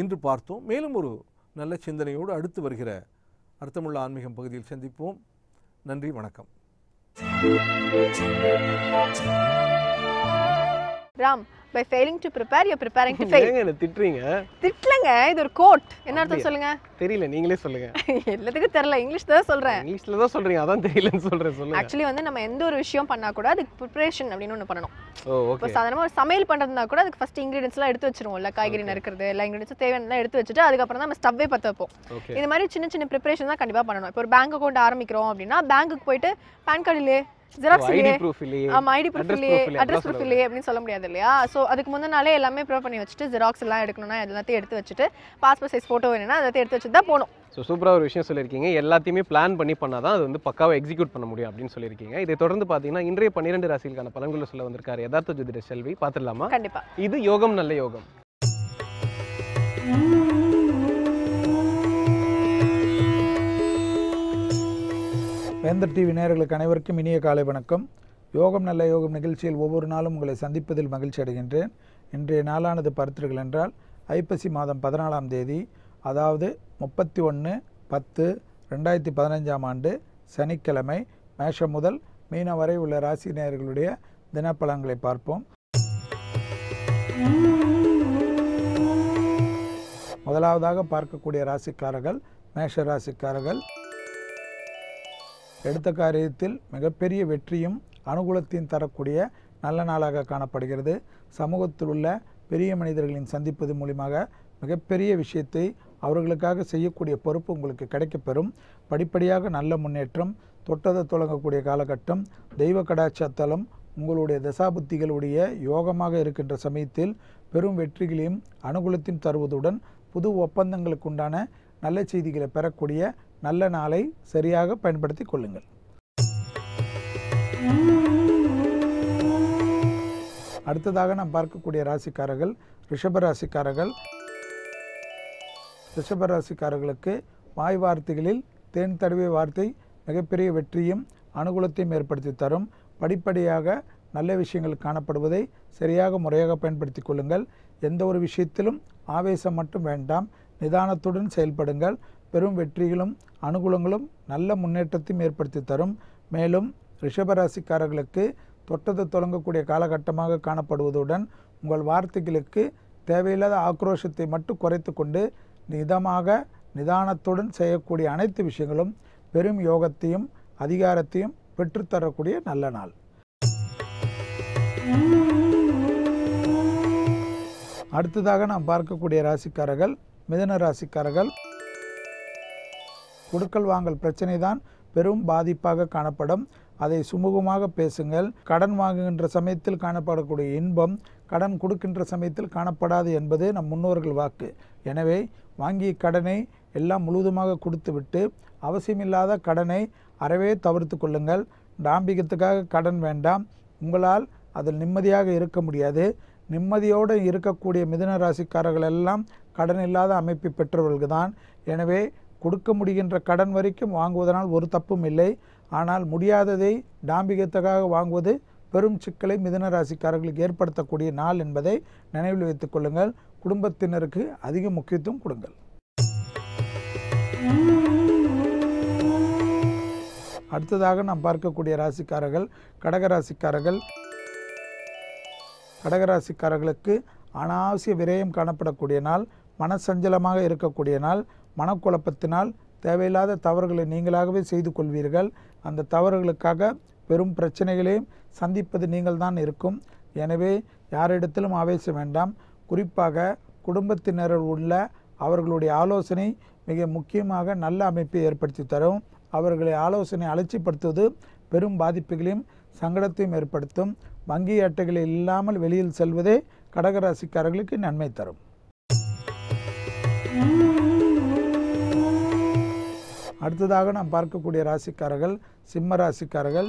இன்று பார்த்தோம் மேலும் ஒரு நல்ல சிந்தனையோடு அடுத்து வருகிற அர்த்தமுள்ள ஆன்மீகம் பகுதியில் சந்திப்போம் நன்றி வணக்கம் Ram by failing to prepare you preparing to fail என்ன திட்டுறீங்க திட்டலங்க இது ஒரு கோட் என்ன அர்த்தம் சொல்லுங்க தெரியல நீங்களே சொல்லுங்க எல்லாத்துக்கும் தெரியல இங்கிலீஷ்ல தான் சொல்றேன் இங்கிலீஷ்ல தான் சொல்றீங்க அதான் தெரியலன்னு சொல்றேன் சொல்லுங்க ஆக்சுவலி வந்து நம்ம எந்த ஒரு விஷயம் பண்ணா கூட அதுக்கு प्रिपरेशन அப்படின்னு ஒன்னு பண்ணனும் ஓ ஓகே சாதாரணமா ஒரு சமையல் பண்றதா கூட அதுக்கு ஃபர்ஸ்ட் எல்லாம் எடுத்து வச்சிருவோம்ல காய்கறி நறுக்கிறது எல்லா இன்கிரிடியன்ட்ஸ் தேவையானதான் எடுத்து வச்சுட்டு அதுக்கப்புறம் நம்ம ஸ்டவ்வே பத்த வைப்போம் இந்த மாதிரி சின்ன சின்ன प्रिपरेशन தான் கண்டிப்பா பண்ணணும் இப்போ ஒரு பேங்க் அக்கௌண்ட் ஆரம்பிக்கிறோம் அப்படின்னா பேங்க்க்கு போயிட்டு PAN card xerox ID proof இல்லையே ஆமா ஐடி ப்ரூஃப் இல்லையே அட்ரஸ் ப்ரூஃப் இல்லையே அப்படின்னு சொல்ல முடியாது இல்லையா ஸோ அதுக்கு முந்தின நாளே எல்லாமே ப்ரூவ் பண்ணி வச்சுட்டு ஜெராக்ஸ் எல்லாம் எடுக்கணும்னா எல்லாத்தையும் எடுத்து வச்சுட்டு பாஸ்போர்ட் சைஸ் ஃபோட்டோ வேணும்னா எல்லாத்தையும் எடுத்து வச்சுட்டு தான் போகணும் ஸோ சூப்பராக ஒரு விஷயம் சொல்லியிருக்கீங்க எல்லாத்தையுமே பிளான் பண்ணி பண்ணால் தான் அது வந்து பக்காவாக எக்ஸிக்யூட் பண்ண முடியும் அப்படின்னு சொல்லியிருக்கீங்க இதை தொடர்ந்து பார்த்தீங்கன்னா இன்றைய பன்னிரண்டு ராசிகளுக்கான பலன்களை சொல்ல வந்திருக்காரு யதார்த்த ஜோதிட செல்வி பார்த்துடலாமா கண்டிப்பாக இது யோகம் நல்ல யோகம் வேந்தர் டிவி நேயர்களுக்கு அனைவருக்கும் இனிய காலை வணக்கம் யோகம் நல்ல யோகம் நிகழ்ச்சியில் ஒவ்வொரு நாளும் உங்களை சந்திப்பதில் மகிழ்ச்சி அடைகின்றேன் இன்றைய நாளானது பருத்தர்கள் என்றால் ஐப்பசி மாதம் பதினாலாம் தேதி அதாவது முப்பத்தி ஒன்று பத்து ரெண்டாயிரத்தி பதினஞ்சாம் ஆண்டு சனிக்கிழமை மேஷம் முதல் மீன வரை உள்ள ராசி நேயர்களுடைய தினப்பலன்களை பார்ப்போம் முதலாவதாக பார்க்கக்கூடிய ராசிக்காரர்கள் மேஷ ராசிக்காரர்கள் எடுத்த காரியத்தில் மிகப்பெரிய வெற்றியும் அனுகூலத்தையும் தரக்கூடிய நல்ல நாளாக காணப்படுகிறது சமூகத்தில் உள்ள பெரிய மனிதர்களின் சந்திப்பது மூலியமாக மிகப்பெரிய விஷயத்தை அவர்களுக்காக செய்யக்கூடிய பொறுப்பு உங்களுக்கு கிடைக்கப்பெறும் படிப்படியாக நல்ல முன்னேற்றம் தொட்டதை தொடங்கக்கூடிய காலகட்டம் தெய்வ கடாட்சத்தலம் உங்களுடைய தசாபுத்திகளுடைய யோகமாக இருக்கின்ற சமயத்தில் பெரும் வெற்றிகளையும் அனுகூலத்தையும் தருவதுடன் புது ஒப்பந்தங்களுக்கு உண்டான நல்ல செய்திகளை பெறக்கூடிய நல்ல நாளை சரியாக பயன்படுத்தி கொள்ளுங்கள் அடுத்ததாக நாம் பார்க்கக்கூடிய ராசிக்காரர்கள் ரிஷபராசிக்காரர்கள் ரிஷபராசிக்காரர்களுக்கு வாய் வார்த்தைகளில் தேன் தடவை வார்த்தை மிகப்பெரிய வெற்றியும் அனுகூலத்தையும் ஏற்படுத்தி தரும் படிப்படியாக நல்ல விஷயங்கள் காணப்படுவதை சரியாக முறையாக பயன்படுத்தி கொள்ளுங்கள் எந்த ஒரு விஷயத்திலும் ஆவேசம் மட்டும் வேண்டாம் நிதானத்துடன் செயல்படுங்கள் பெரும் வெற்றிகளும் அனுகூலங்களும் நல்ல முன்னேற்றத்தையும் ஏற்படுத்தி தரும் மேலும் ரிஷபராசிக்காரர்களுக்கு தொட்டது தொடங்கக்கூடிய காலகட்டமாக காணப்படுவதுடன் உங்கள் வார்த்தைகளுக்கு தேவையில்லாத ஆக்ரோஷத்தை மட்டும் குறைத்து கொண்டு நிதமாக நிதானத்துடன் செய்யக்கூடிய அனைத்து விஷயங்களும் பெரும் யோகத்தையும் அதிகாரத்தையும் பெற்றுத்தரக்கூடிய நல்ல நாள் அடுத்ததாக நாம் பார்க்கக்கூடிய ராசிக்காரர்கள் மிதன ராசிக்காரர்கள் கொடுக்கல் வாங்கல் பிரச்சனை தான் பெரும் பாதிப்பாக காணப்படும் அதை சுமூகமாக பேசுங்கள் கடன் வாங்குகின்ற சமயத்தில் காணப்படக்கூடிய இன்பம் கடன் கொடுக்கின்ற சமயத்தில் காணப்படாது என்பது நம் முன்னோர்கள் வாக்கு எனவே வாங்கிய கடனை எல்லாம் முழுவதுமாக கொடுத்துவிட்டு அவசியமில்லாத கடனை அறவே தவிர்த்து கொள்ளுங்கள் டாம்பிகத்துக்காக கடன் வேண்டாம் உங்களால் அதில் நிம்மதியாக இருக்க முடியாது நிம்மதியோடு இருக்கக்கூடிய மிதன ராசிக்காரர்கள் எல்லாம் கடன் இல்லாத அமைப்பு பெற்றவர்கள் தான் எனவே கொடுக்க முடிகின்ற கடன் வரைக்கும் வாங்குவதனால் ஒரு தப்பும் இல்லை ஆனால் முடியாததை டாம்பிகத்துக்காக வாங்குவது பெரும் சிக்கலை மிதன ராசிக்காரர்களுக்கு ஏற்படுத்தக்கூடிய நாள் என்பதை நினைவில் வைத்துக் கொள்ளுங்கள் குடும்பத்தினருக்கு அதிக முக்கியத்துவம் கொடுங்கள் அடுத்ததாக நாம் பார்க்கக்கூடிய ராசிக்காரர்கள் கடகராசிக்காரர்கள் கடகராசிக்காரர்களுக்கு அனாவசிய விரயம் காணப்படக்கூடிய நாள் மனசஞ்சலமாக இருக்கக்கூடிய நாள் மனக்குழப்பத்தினால் தேவையில்லாத தவறுகளை நீங்களாகவே செய்து கொள்வீர்கள் அந்த தவறுகளுக்காக பெரும் பிரச்சனைகளையும் சந்திப்பது நீங்கள்தான் இருக்கும் எனவே யாரிடத்திலும் ஆவேசம் வேண்டாம் குறிப்பாக குடும்பத்தினரில் உள்ள அவர்களுடைய ஆலோசனை மிக முக்கியமாக நல்ல அமைப்பை ஏற்படுத்தி தரும் அவர்களை ஆலோசனை அலட்சிப்படுத்துவது பெரும் பாதிப்புகளையும் சங்கடத்தையும் ஏற்படுத்தும் வங்கி அட்டைகள் இல்லாமல் வெளியில் செல்வதே கடகராசிக்காரர்களுக்கு நன்மை தரும் அடுத்ததாக நாம் பார்க்கக்கூடிய ராசிக்காரர்கள் சிம்ம ராசிக்காரர்கள்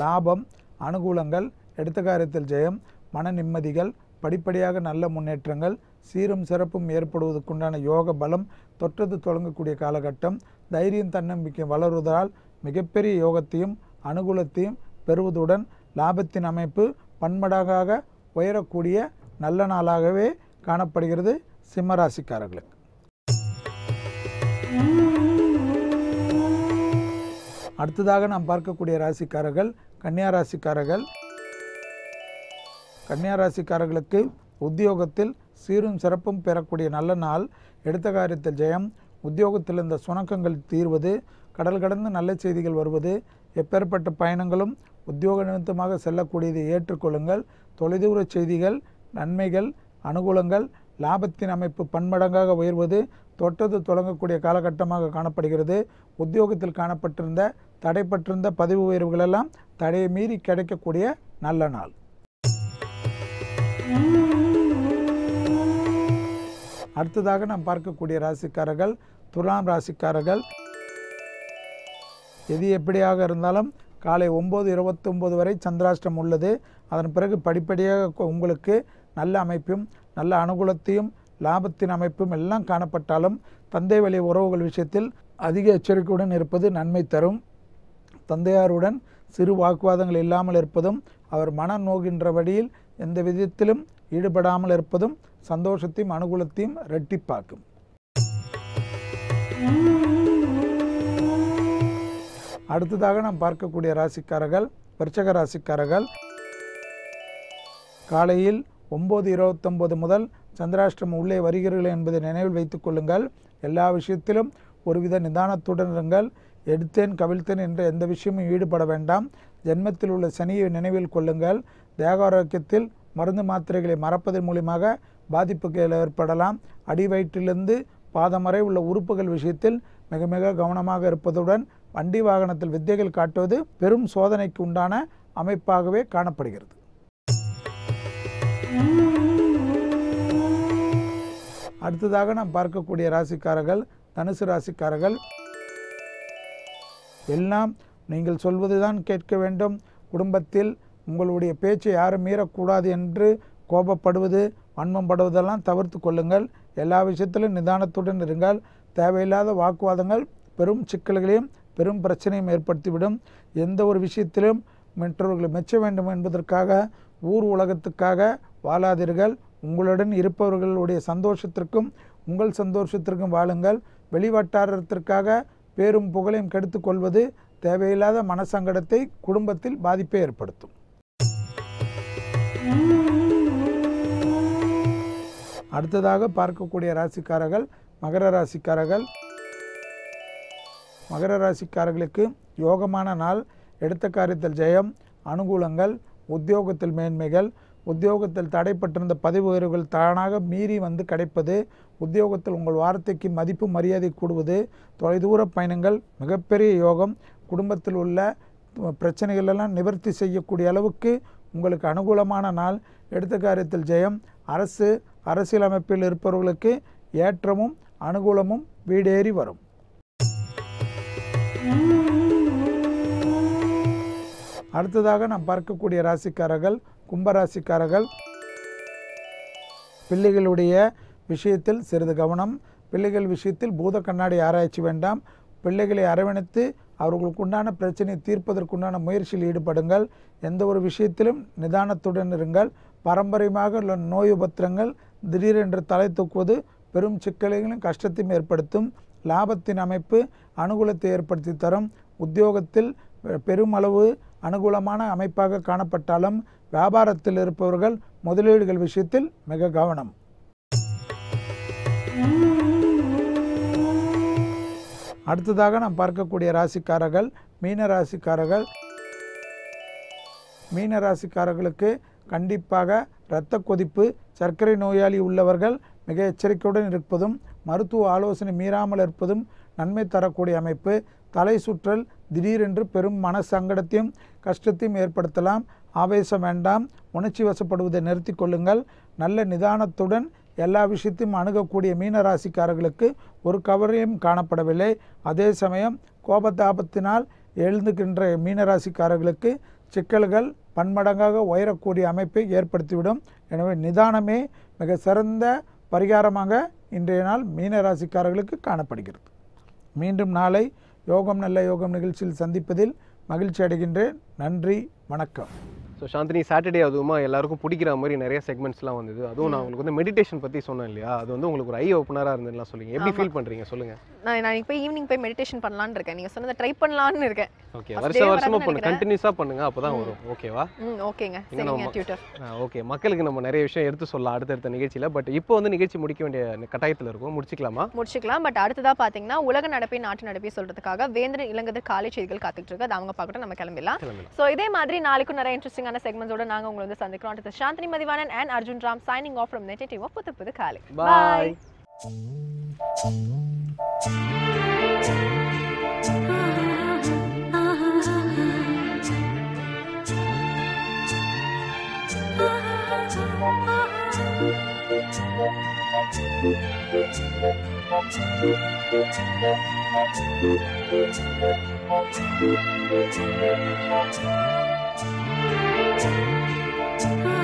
லாபம் அனுகூலங்கள் எடுத்த காரியத்தில் ஜெயம் மன நிம்மதிகள் படிப்படியாக நல்ல முன்னேற்றங்கள் சீரும் சிறப்பும் ஏற்படுவதற்குண்டான யோக பலம் தொற்றது தொடங்கக்கூடிய காலகட்டம் தைரியம் தன்னம்பிக்கை வளருவதால் மிகப்பெரிய யோகத்தையும் அனுகூலத்தையும் பெறுவதுடன் லாபத்தின் அமைப்பு பன்மடாக உயரக்கூடிய நல்ல நாளாகவே காணப்படுகிறது சிம்மராசிக்காரர்களுக்கு அடுத்ததாக நாம் பார்க்கக்கூடிய ராசிக்காரர்கள் கன்னியா ராசிக்காரர்கள் கன்னியா ராசிக்காரர்களுக்கு உத்தியோகத்தில் சீரும் சிறப்பும் பெறக்கூடிய நல்ல நாள் எடுத்த காரியத்தில் ஜெயம் உத்தியோகத்தில் இருந்த சுணக்கங்கள் தீர்வது கடல் கடந்து நல்ல செய்திகள் வருவது எப்பேற்பட்ட பயணங்களும் உத்தியோக நிமித்தமாக செல்லக்கூடியதை ஏற்றுக்கொள்ளுங்கள் தொலைதூர செய்திகள் நன்மைகள் அனுகூலங்கள் லாபத்தின் அமைப்பு பன்மடங்காக உயர்வது தொட்டது தொடங்கக்கூடிய காலகட்டமாக காணப்படுகிறது உத்தியோகத்தில் காணப்பட்டிருந்த தடைப்பட்டிருந்த பதவி உயர்வுகளெல்லாம் தடையை மீறி கிடைக்கக்கூடிய நல்ல நாள் அடுத்ததாக நாம் பார்க்கக்கூடிய ராசிக்காரர்கள் துலாம் ராசிக்காரர்கள் எது எப்படியாக இருந்தாலும் காலை ஒம்பது இருபத்தொம்போது வரை சந்திராஷ்டம் உள்ளது அதன் பிறகு படிப்படியாக உங்களுக்கு நல்ல அமைப்பும் நல்ல அனுகூலத்தையும் லாபத்தின் அமைப்பும் எல்லாம் காணப்பட்டாலும் தந்தை வழி உறவுகள் விஷயத்தில் அதிக எச்சரிக்கையுடன் இருப்பது நன்மை தரும் தந்தையாருடன் சிறு வாக்குவாதங்கள் இல்லாமல் இருப்பதும் அவர் மன நோகின்றபடியில் எந்த விதத்திலும் ஈடுபடாமல் இருப்பதும் சந்தோஷத்தையும் அனுகூலத்தையும் ரெட்டிப்பாக்கும் அடுத்ததாக நாம் பார்க்கக்கூடிய ராசிக்காரர்கள் விருச்சக ராசிக்காரர்கள் காலையில் ஒம்பது இருபத்தொம்பது முதல் சந்திராஷ்டிரம் உள்ளே வருகிறீர்கள் என்பதை நினைவில் வைத்துக் கொள்ளுங்கள் எல்லா விஷயத்திலும் ஒருவித நிதானத்துடன் இருங்கள் எடுத்தேன் கவிழ்த்தேன் என்ற எந்த விஷயமும் ஈடுபட வேண்டாம் ஜென்மத்தில் உள்ள சனியை நினைவில் கொள்ளுங்கள் தேகாரோக்கியத்தில் மருந்து மாத்திரைகளை மறப்பதன் மூலியமாக பாதிப்புகள் ஏற்படலாம் அடி வயிற்றிலிருந்து வரை உள்ள உறுப்புகள் விஷயத்தில் மிக மிக கவனமாக இருப்பதுடன் வண்டி வாகனத்தில் வித்தைகள் காட்டுவது பெரும் சோதனைக்கு உண்டான அமைப்பாகவே காணப்படுகிறது அடுத்ததாக நாம் பார்க்கக்கூடிய ராசிக்காரர்கள் தனுசு ராசிக்காரர்கள் எல்லாம் நீங்கள் சொல்வது தான் கேட்க வேண்டும் குடும்பத்தில் உங்களுடைய பேச்சை யாரும் மீறக்கூடாது என்று கோபப்படுவது வன்மம் படுவதெல்லாம் தவிர்த்து கொள்ளுங்கள் எல்லா விஷயத்திலும் நிதானத்துடன் இருங்கள் தேவையில்லாத வாக்குவாதங்கள் பெரும் சிக்கல்களையும் பெரும் பிரச்சனையும் ஏற்படுத்திவிடும் எந்த ஒரு விஷயத்திலும் மற்றவர்களை மெச்ச வேண்டும் என்பதற்காக ஊர் உலகத்துக்காக வாழாதீர்கள் உங்களுடன் இருப்பவர்களுடைய சந்தோஷத்திற்கும் உங்கள் சந்தோஷத்திற்கும் வாழுங்கள் வெளிவட்டாரத்திற்காக பேரும் புகழையும் கெடுத்து கொள்வது தேவையில்லாத மனசங்கடத்தை குடும்பத்தில் பாதிப்பை ஏற்படுத்தும் அடுத்ததாக பார்க்கக்கூடிய ராசிக்காரர்கள் மகர ராசிக்காரர்கள் மகர ராசிக்காரர்களுக்கு யோகமான நாள் எடுத்த காரியத்தில் ஜெயம் அனுகூலங்கள் உத்தியோகத்தில் மேன்மைகள் உத்தியோகத்தில் தடைப்பட்டிருந்த பதவி உயர்வுகள் தானாக மீறி வந்து கிடைப்பது உத்தியோகத்தில் உங்கள் வார்த்தைக்கு மதிப்பு மரியாதை கூடுவது தொலைதூர பயணங்கள் மிகப்பெரிய யோகம் குடும்பத்தில் உள்ள பிரச்சனைகளெல்லாம் நிவர்த்தி செய்யக்கூடிய அளவுக்கு உங்களுக்கு அனுகூலமான நாள் எடுத்த காரியத்தில் ஜெயம் அரசு அரசியலமைப்பில் இருப்பவர்களுக்கு ஏற்றமும் அனுகூலமும் வீடேறி வரும் அடுத்ததாக நாம் பார்க்கக்கூடிய ராசிக்காரர்கள் கும்பராசிக்காரர்கள் பிள்ளைகளுடைய விஷயத்தில் சிறிது கவனம் பிள்ளைகள் விஷயத்தில் பூத கண்ணாடி ஆராய்ச்சி வேண்டாம் பிள்ளைகளை அரவணைத்து அவர்களுக்கு உண்டான பிரச்சனையை தீர்ப்பதற்குண்டான முயற்சியில் ஈடுபடுங்கள் எந்த ஒரு விஷயத்திலும் நிதானத்துடன் இருங்கள் பாரம்பரியமாக உள்ள நோய் உபத்திரங்கள் திடீரென்று தலை தூக்குவது பெரும் சிக்கலைகளும் கஷ்டத்தையும் ஏற்படுத்தும் லாபத்தின் அமைப்பு அனுகூலத்தை ஏற்படுத்தி தரும் உத்தியோகத்தில் பெருமளவு அனுகூலமான அமைப்பாக காணப்பட்டாலும் வியாபாரத்தில் இருப்பவர்கள் முதலீடுகள் விஷயத்தில் மிக கவனம் அடுத்ததாக நாம் பார்க்கக்கூடிய ராசிக்காரர்கள் மீன ராசிக்காரர்கள் மீன ராசிக்காரர்களுக்கு கண்டிப்பாக இரத்த கொதிப்பு சர்க்கரை நோயாளி உள்ளவர்கள் மிக எச்சரிக்கையுடன் இருப்பதும் மருத்துவ ஆலோசனை மீறாமல் இருப்பதும் நன்மை தரக்கூடிய அமைப்பு தலை சுற்றல் திடீரென்று பெரும் மன சங்கடத்தையும் கஷ்டத்தையும் ஏற்படுத்தலாம் ஆவேசம் வேண்டாம் உணர்ச்சி வசப்படுவதை நிறுத்தி கொள்ளுங்கள் நல்ல நிதானத்துடன் எல்லா விஷயத்தையும் அணுகக்கூடிய மீனராசிக்காரர்களுக்கு ஒரு கவரையும் காணப்படவில்லை அதே சமயம் கோபத்தாபத்தினால் எழுந்துகின்ற மீனராசிக்காரர்களுக்கு சிக்கல்கள் பன்மடங்காக உயரக்கூடிய அமைப்பை ஏற்படுத்திவிடும் எனவே நிதானமே மிக சிறந்த பரிகாரமாக இன்றைய நாள் மீனராசிக்காரர்களுக்கு காணப்படுகிறது மீண்டும் நாளை யோகம் நல்ல யோகம் நிகழ்ச்சியில் சந்திப்பதில் மகிழ்ச்சி அடைகின்றேன் நன்றி வணக்கம் ஸோ சாந்தினி சாட்டர்டே அதுவுமா எல்லாருக்கும் பிடிக்கிற மாதிரி நிறைய செக்மெண்ட்ஸ்லாம் வந்தது அதுவும் நான் உங்களுக்கு வந்து மெடிடேஷன் பற்றி சொன்னேன் இல்லையா அது வந்து உங்களுக்கு ஒரு ஐ ஓப்பனராக இருந்ததுலாம் சொல்லுங்க எப்படி ஃபீல் பண்ணுறீங்க சொல்லுங்க நான் நான் போய் ஈவினிங் போய் மெடிடேஷன் பண்ணலான்னு இருக்கேன் நீங்கள் சொன்னதை ட்ரை பண்ணலான்னு இருக்கேன் ஓகே வருஷம் வருஷமாக பண்ணு கண்டினியூஸாக பண்ணுங்க அப்போ தான் வரும் ஓகேவா ஓகேங்க ஓகே மக்களுக்கு நம்ம நிறைய விஷயம் எடுத்து சொல்லலாம் அடுத்தடுத்த நிகழ்ச்சியில் பட் இப்போ வந்து நிகழ்ச்சி முடிக்க வேண்டிய கட்டாயத்தில் இருக்கும் முடிச்சிக்கலாமா முடிச்சிக்கலாம் பட் அடுத்ததாக பார்த்தீங்கன்னா உலக நடப்பை நாட்டு நடப்பை சொல்கிறதுக்காக வேந்திர இலங்கதர் காலை செய்திகள் காத்துட்டு இருக்கு அதை அவங்க பார்க்கட்டும் நம்ம கிளம்பிடலாம் ஸோ இதே மாதிரி நாளைக்கும் நிறைய இன்ட்ரெஸ்டிங் இன்ட்ரெஸ்டிங்கான செக்மெண்ட்ஸோட நாங்கள் உங்களை வந்து சந்திக்கிறோம் அடுத்த Chandini Mathivanan and Arjun Ram signing off from net புது புது காலை பாய் Thank you. 啊。